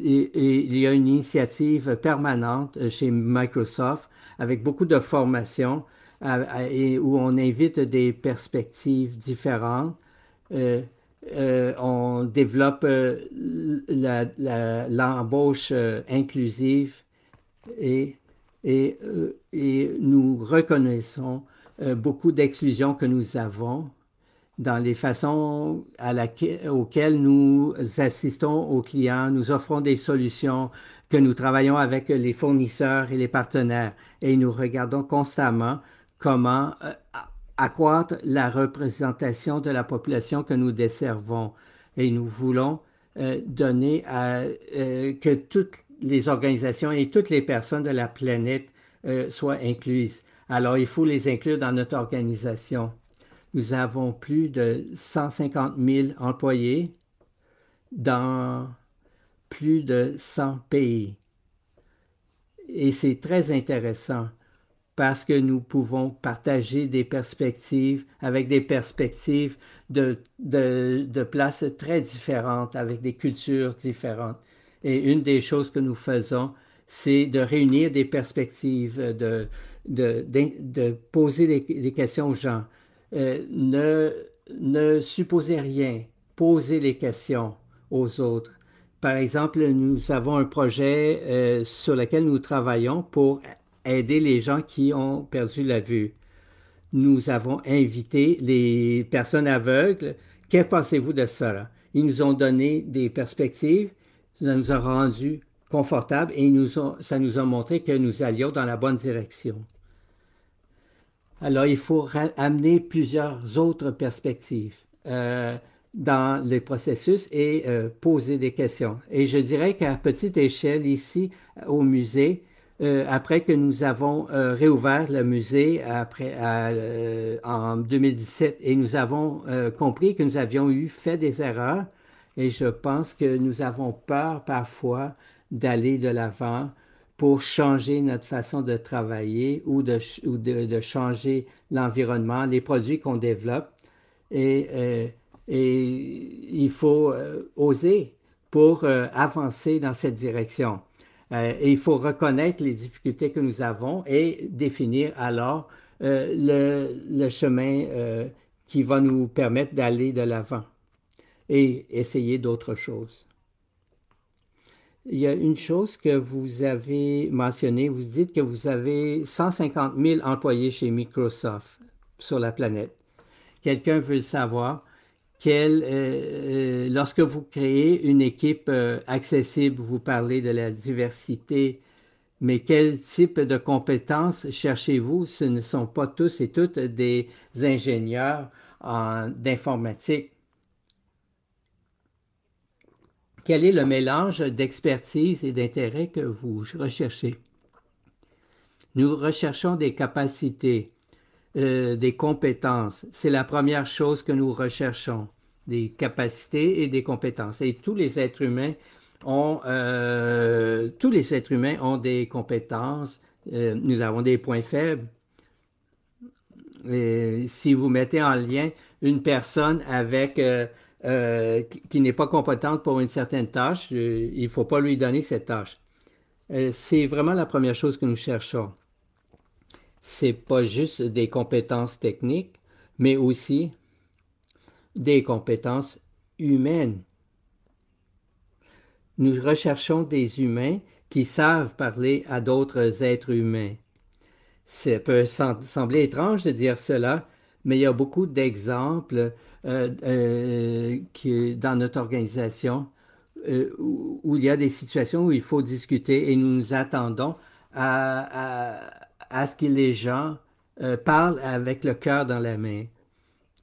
et, il y a une initiative permanente euh, chez Microsoft avec beaucoup de formations euh, euh, et où on invite des perspectives différentes. on développe l'embauche inclusive et, et, et, nous reconnaissons beaucoup d'exclusions que nous avons dans les façons auxquelles nous assistons aux clients, nous offrons des solutions, que nous travaillons avec les fournisseurs et les partenaires. Et nous regardons constamment comment euh, accroître la représentation de la population que nous desservons. Et nous voulons euh, donner à, euh, que toutes les organisations et toutes les personnes de la planète soient incluses. Alors, il faut les inclure dans notre organisation. Nous avons plus de 150 000 employés dans plus de 100 pays. Et c'est très intéressant parce que nous pouvons partager des perspectives avec des perspectives de, places très différentes, avec des cultures différentes. Et une des choses que nous faisons, c'est de réunir des perspectives, de, poser des questions aux gens. Euh, ne, supposez rien, posez les questions aux autres. Par exemple, nous avons un projet euh, sur lequel nous travaillons pour aider les gens qui ont perdu la vue. Nous avons invité les personnes aveugles. Que pensez-vous de cela? Ils nous ont donné des perspectives, ça nous a rendu confortables et ça nous a montré que nous allions dans la bonne direction. Alors, il faut amener plusieurs autres perspectives euh, dans le processus et euh, poser des questions. Et je dirais qu'à petite échelle, ici, au musée, euh, après que nous avons réouvert le musée en 2017 et nous avons compris que nous avions eu fait des erreurs et je pense que nous avons peur parfois d'aller de l'avant pour changer notre façon de travailler ou de, changer l'environnement, les produits qu'on développe. Et, euh, il faut euh, oser pour euh, avancer dans cette direction. et il faut reconnaître les difficultés que nous avons et définir alors le, le, chemin qui va nous permettre d'aller de l'avant et essayer d'autres choses il y a une chose que vous avez mentionnée. Vous dites que vous avez 150 000 employés chez Microsoft sur la planète. Quelqu'un veut savoir quel, euh, euh, lorsque vous créez une équipe euh, accessible, vous parlez de la diversité, mais quel type de compétences cherchez-vous? Ce ne sont pas tous et toutes des ingénieurs d'informatique quel est le mélange d'expertise et d'intérêt que vous recherchez. Nous recherchons des capacités, euh, des compétences. C'est la première chose que nous recherchons, des capacités et des compétences. Et tous les êtres humains ont, euh, tous les êtres humains ont des compétences. Euh, nous avons des points faibles. si vous mettez en lien une personne avec euh, qui, n'est pas compétente pour une certaine tâche, euh, il ne faut pas lui donner cette tâche. Euh, c'est vraiment la première chose que nous cherchons. Ce n'est pas juste des compétences techniques, mais aussi des compétences humaines. Nous recherchons des humains qui savent parler à d'autres êtres humains. Ça peut sembler étrange de dire cela, mais il y a beaucoup d'exemples euh, euh, qui dans notre organisation euh, où, il y a des situations où il faut discuter et nous nous attendons à, à, à ce que les gens parlent avec le cœur dans la main.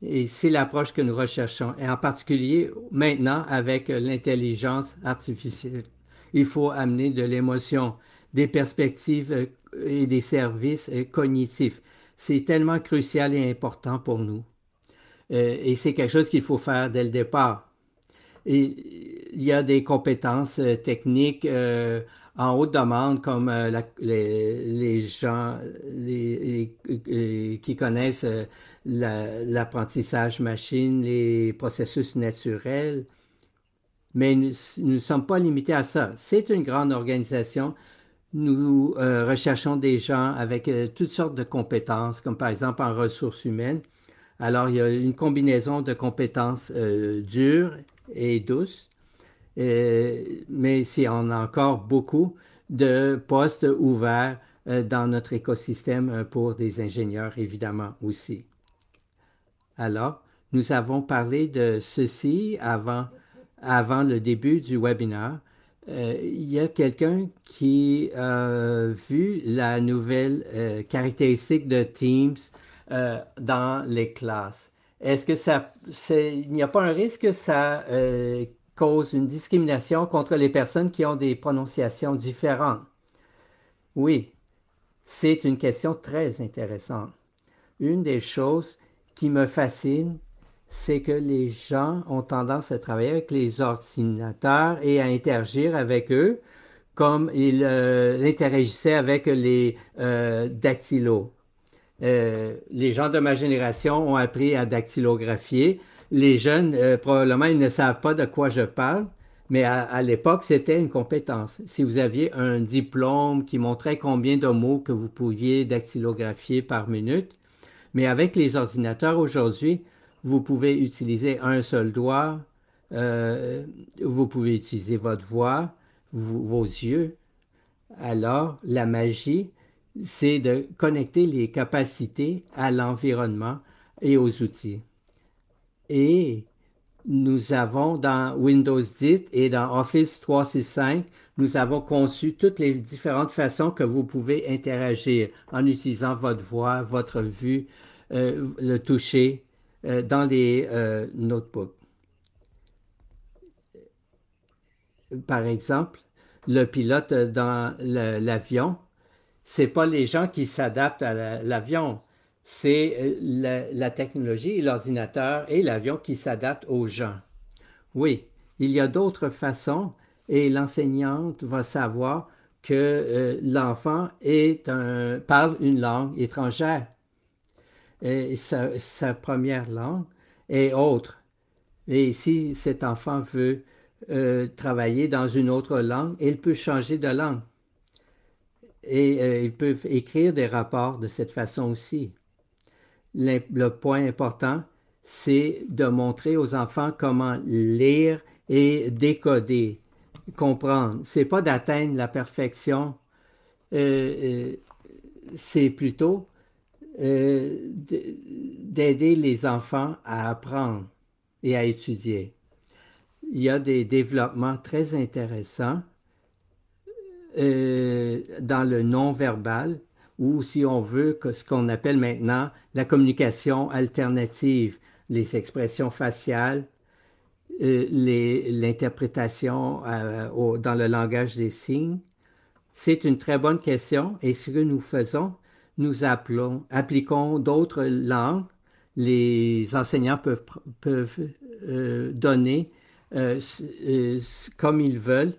Et c'est l'approche que nous recherchons, et en particulier maintenant avec l'intelligence artificielle. Il faut amener de l'émotion, des perspectives et des services cognitifs. C'est tellement crucial et important pour nous. Euh, et c'est quelque chose qu'il faut faire dès le départ. Euh, il y a des compétences euh, techniques en haute demande, comme les, gens qui connaissent l'apprentissage machine, les processus naturels. Mais nous ne sommes pas limités à ça. C'est une grande organisation. Nous recherchons des gens avec toutes sortes de compétences, comme par exemple en ressources humaines. Alors, il y a une combinaison de compétences euh, dures et douces, euh, mais si on a encore beaucoup de postes ouverts euh, dans notre écosystème pour des ingénieurs, évidemment, aussi. Alors, nous avons parlé de ceci avant, le début du webinaire. il y a quelqu'un qui a vu la nouvelle caractéristique de Teams euh, dans les classes. Est-ce que ça, il n'y a pas un risque que ça euh, cause une discrimination contre les personnes qui ont des prononciations différentes? Oui, c'est une question très intéressante. Une des choses qui me fascine, c'est que les gens ont tendance à travailler avec les ordinateurs et à interagir avec eux comme ils euh, interagissaient avec les dactylos. Euh, les gens de ma génération ont appris à dactylographier. Les jeunes, euh, probablement, ils ne savent pas de quoi je parle, mais à, l'époque, c'était une compétence. Si vous aviez un diplôme qui montrait combien de mots que vous pouviez dactylographier par minute, mais avec les ordinateurs aujourd'hui, vous pouvez utiliser un seul doigt, euh, vous pouvez utiliser votre voix, vos yeux. Alors, la magie, c'est de connecter les capacités à l'environnement et aux outils. Et nous avons dans Windows 10 et dans Office 365, nous avons conçu toutes les différentes façons que vous pouvez interagir en utilisant votre voix, votre vue, euh, le toucher euh, dans les euh, notebooks. Par exemple, le pilote dans l'avion c'est pas les gens qui s'adaptent à l'avion, c'est euh, la, technologie, l'ordinateur et l'avion qui s'adaptent aux gens. Oui, il y a d'autres façons et l'enseignante va savoir que euh, l'enfant un, parle une langue étrangère, et sa, première langue est autre. Et si cet enfant veut euh, travailler dans une autre langue, il peut changer de langue. Et euh, ils peuvent écrire des rapports de cette façon aussi. Le point important, c'est de montrer aux enfants comment lire et décoder, comprendre. Ce n'est pas d'atteindre la perfection, euh, euh, c'est plutôt d'aider les enfants à apprendre et à étudier. Il y a des développements très intéressants euh, dans le non-verbal ou si on veut que ce qu'on appelle maintenant la communication alternative, les expressions faciales, euh, l'interprétation euh, dans le langage des signes. C'est une très bonne question et ce que nous faisons, nous appliquons d'autres langues. Les enseignants peuvent donner comme ils veulent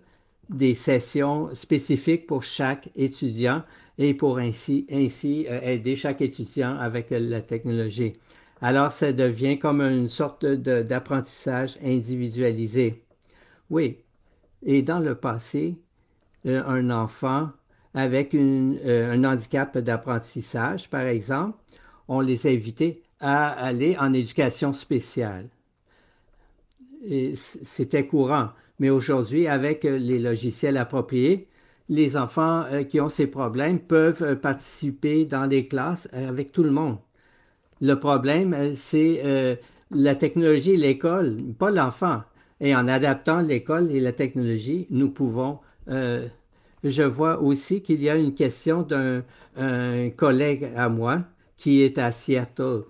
des sessions spécifiques pour chaque étudiant et pour ainsi, ainsi euh, aider chaque étudiant avec la technologie. Alors, ça devient comme une sorte d'apprentissage individualisé. Oui, et dans le passé, euh, un enfant avec une, euh, un handicap d'apprentissage, par exemple, on les invitait à aller en éducation spéciale. C'était courant. Mais aujourd'hui, avec euh, les logiciels appropriés, les enfants euh, qui ont ces problèmes peuvent euh, participer dans les classes avec tout le monde. Le problème, c'est la technologie, et l'école, pas l'enfant. Et en adaptant l'école et la technologie, nous pouvons... je vois aussi qu'il y a une question d'un collègue à moi qui est à Seattle.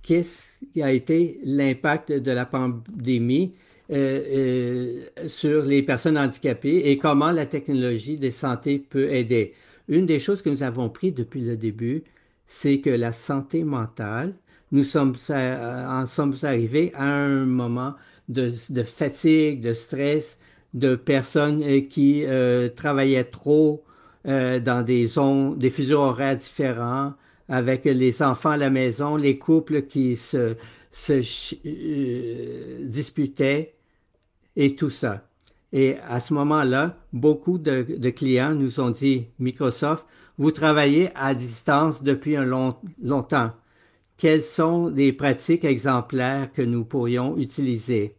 Qu'est-ce qui a été l'impact de la pandémie euh, euh, sur les personnes handicapées et comment la technologie de santé peut aider. Une des choses que nous avons pris depuis le début, c'est que la santé mentale, nous sommes, euh, en sommes arrivés à un moment de, fatigue, de stress, de personnes euh, qui euh, travaillaient trop dans des ondes, des fuseaux horaires différents, avec les enfants à la maison, les couples qui se, se disputaient et tout ça. Et à ce moment-là, beaucoup de, clients nous ont dit, Microsoft, vous travaillez à distance depuis un long, longtemps. Quelles sont les pratiques exemplaires que nous pourrions utiliser?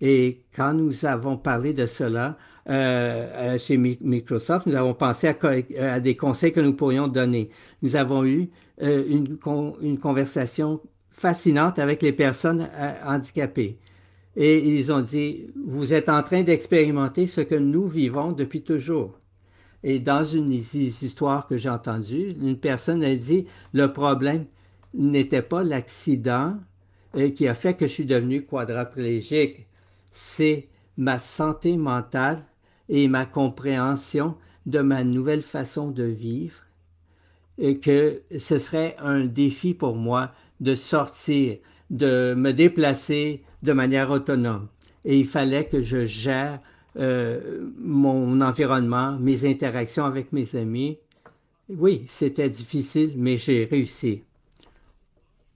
Et quand nous avons parlé de cela euh, euh, chez Microsoft, nous avons pensé euh, à, des conseils que nous pourrions donner. Nous avons eu une conversation fascinante avec les personnes handicapées. Et ils ont dit, vous êtes en train d'expérimenter ce que nous vivons depuis toujours. Et dans une histoire que j'ai entendue, une personne a dit, le problème n'était pas l'accident euh, qui a fait que je suis devenu quadriplégique, c'est ma santé mentale et ma compréhension de ma nouvelle façon de vivre et que ce serait un défi pour moi de sortir, de me déplacer de manière autonome. Et il fallait que je gère euh, mon environnement, mes interactions avec mes amis. Oui, c'était difficile, mais j'ai réussi.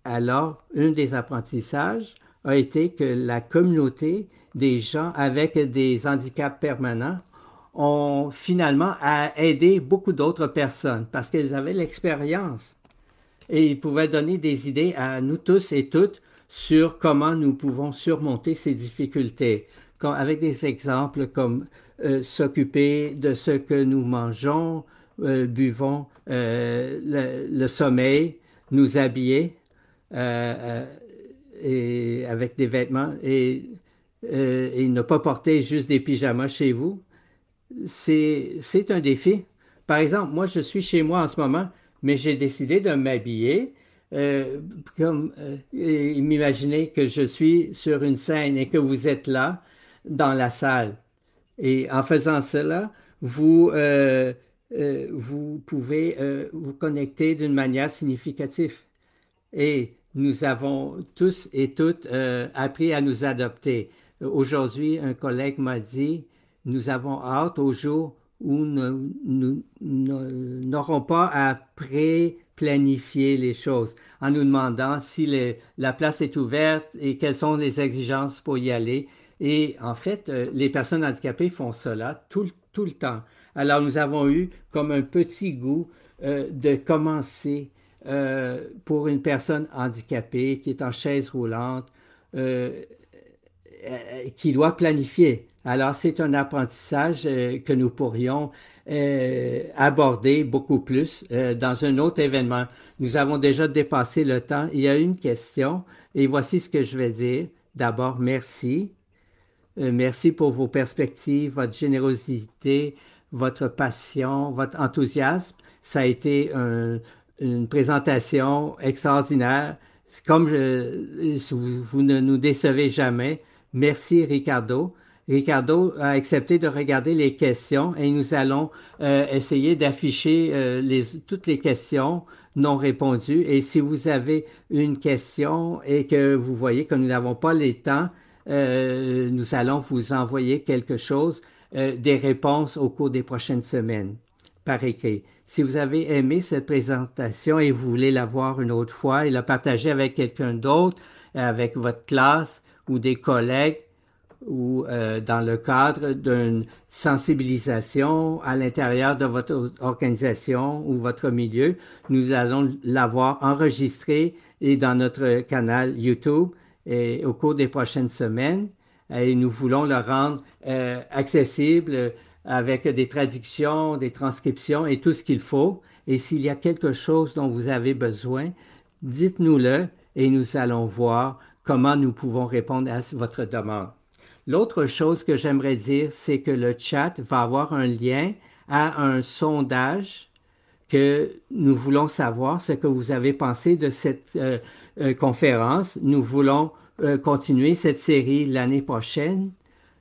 Alors, un des apprentissages a été que la communauté des gens avec des handicaps permanents ont finalement aidé beaucoup d'autres personnes parce qu'elles avaient l'expérience et ils pouvaient donner des idées à nous tous et toutes sur comment nous pouvons surmonter ces difficultés, quand, avec des exemples comme euh, s'occuper de ce que nous mangeons, euh, buvons, euh, le, sommeil, nous habiller et avec des vêtements et, et, ne pas porter juste des pyjamas chez vous. C'est un défi. Par exemple, moi, je suis chez moi en ce moment, mais j'ai décidé de m'habiller euh, comme, euh, m'imaginer que je suis sur une scène et que vous êtes là, dans la salle. Et en faisant cela, vous, euh, euh, vous pouvez euh, vous connecter d'une manière significative. Et nous avons tous et toutes appris à nous adopter. Aujourd'hui, un collègue m'a dit, nous avons hâte au jour où nous n'aurons pas à pré planifier les choses en nous demandant si la place est ouverte et quelles sont les exigences pour y aller. Et en fait, euh, les personnes handicapées font cela tout, le temps. Alors nous avons eu comme un petit goût euh, de commencer euh, pour une personne handicapée qui est en chaise roulante, qui doit planifier. Alors c'est un apprentissage que nous pourrions euh, aborder beaucoup plus euh, dans un autre événement. Nous avons déjà dépassé le temps. Il y a une question et voici ce que je vais dire. D'abord, merci. Euh, merci pour vos perspectives, votre générosité, votre passion, votre enthousiasme. Ça a été une présentation extraordinaire. Comme vous ne nous décevez jamais, merci Ricardo. Ricardo a accepté de regarder les questions et nous allons euh, essayer d'afficher euh, toutes les questions non répondues. Et si vous avez une question et que vous voyez que nous n'avons pas les temps, euh, nous allons vous envoyer quelque chose, des réponses au cours des prochaines semaines par écrit. Si vous avez aimé cette présentation et vous voulez la voir une autre fois et la partager avec quelqu'un d'autre, avec votre classe ou des collègues, ou euh, dans le cadre d'une sensibilisation à l'intérieur de votre organisation ou votre milieu, nous allons l'avoir enregistré et dans notre canal YouTube et au cours des prochaines semaines. Et nous voulons le rendre euh, accessible avec des traductions, des transcriptions et tout ce qu'il faut. Et s'il y a quelque chose dont vous avez besoin, dites-nous-le et nous allons voir comment nous pouvons répondre à votre demande. L'autre chose que j'aimerais dire, c'est que le chat va avoir un lien à un sondage que nous voulons savoir ce que vous avez pensé de cette euh, euh, conférence. Nous voulons euh, continuer cette série l'année prochaine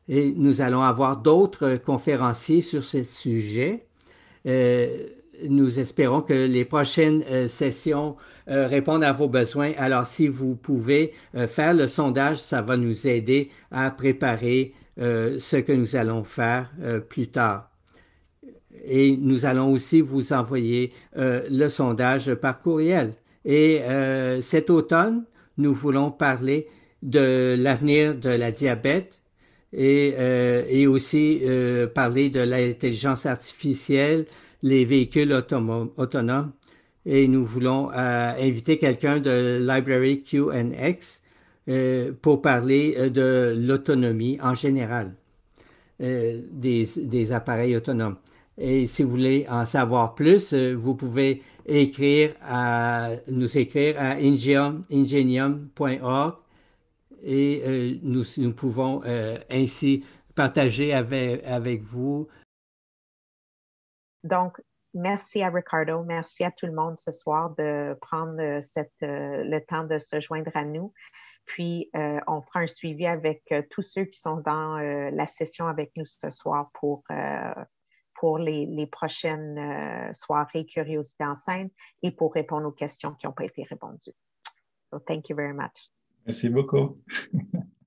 et nous allons avoir d'autres conférenciers sur ce sujet. nous espérons que les prochaines sessions euh, répondre à vos besoins. Alors, si vous pouvez euh, faire le sondage, ça va nous aider à préparer euh, ce que nous allons faire plus tard. Et nous allons aussi vous envoyer le sondage par courriel. Et cet automne, nous voulons parler de l'avenir de la diabète et, et aussi parler de l'intelligence artificielle, les véhicules autonomes et nous voulons euh, inviter quelqu'un de Library QNX euh, pour parler euh, de l'autonomie en général des, appareils autonomes. Et si vous voulez en savoir plus, vous pouvez écrire nous écrire à ingenium.org et nous, pouvons ainsi partager avec, avec vous. Donc, Merci à Ricardo. Merci à tout le monde ce soir de prendre euh, euh, le temps de se joindre à nous. Puis, euh, on fera un suivi avec tous ceux qui sont dans la session avec nous ce soir pour, pour les, prochaines soirées Curiosité en scène et pour répondre aux questions qui n'ont pas été répondues. So, thank you very much. Merci beaucoup. <laughs>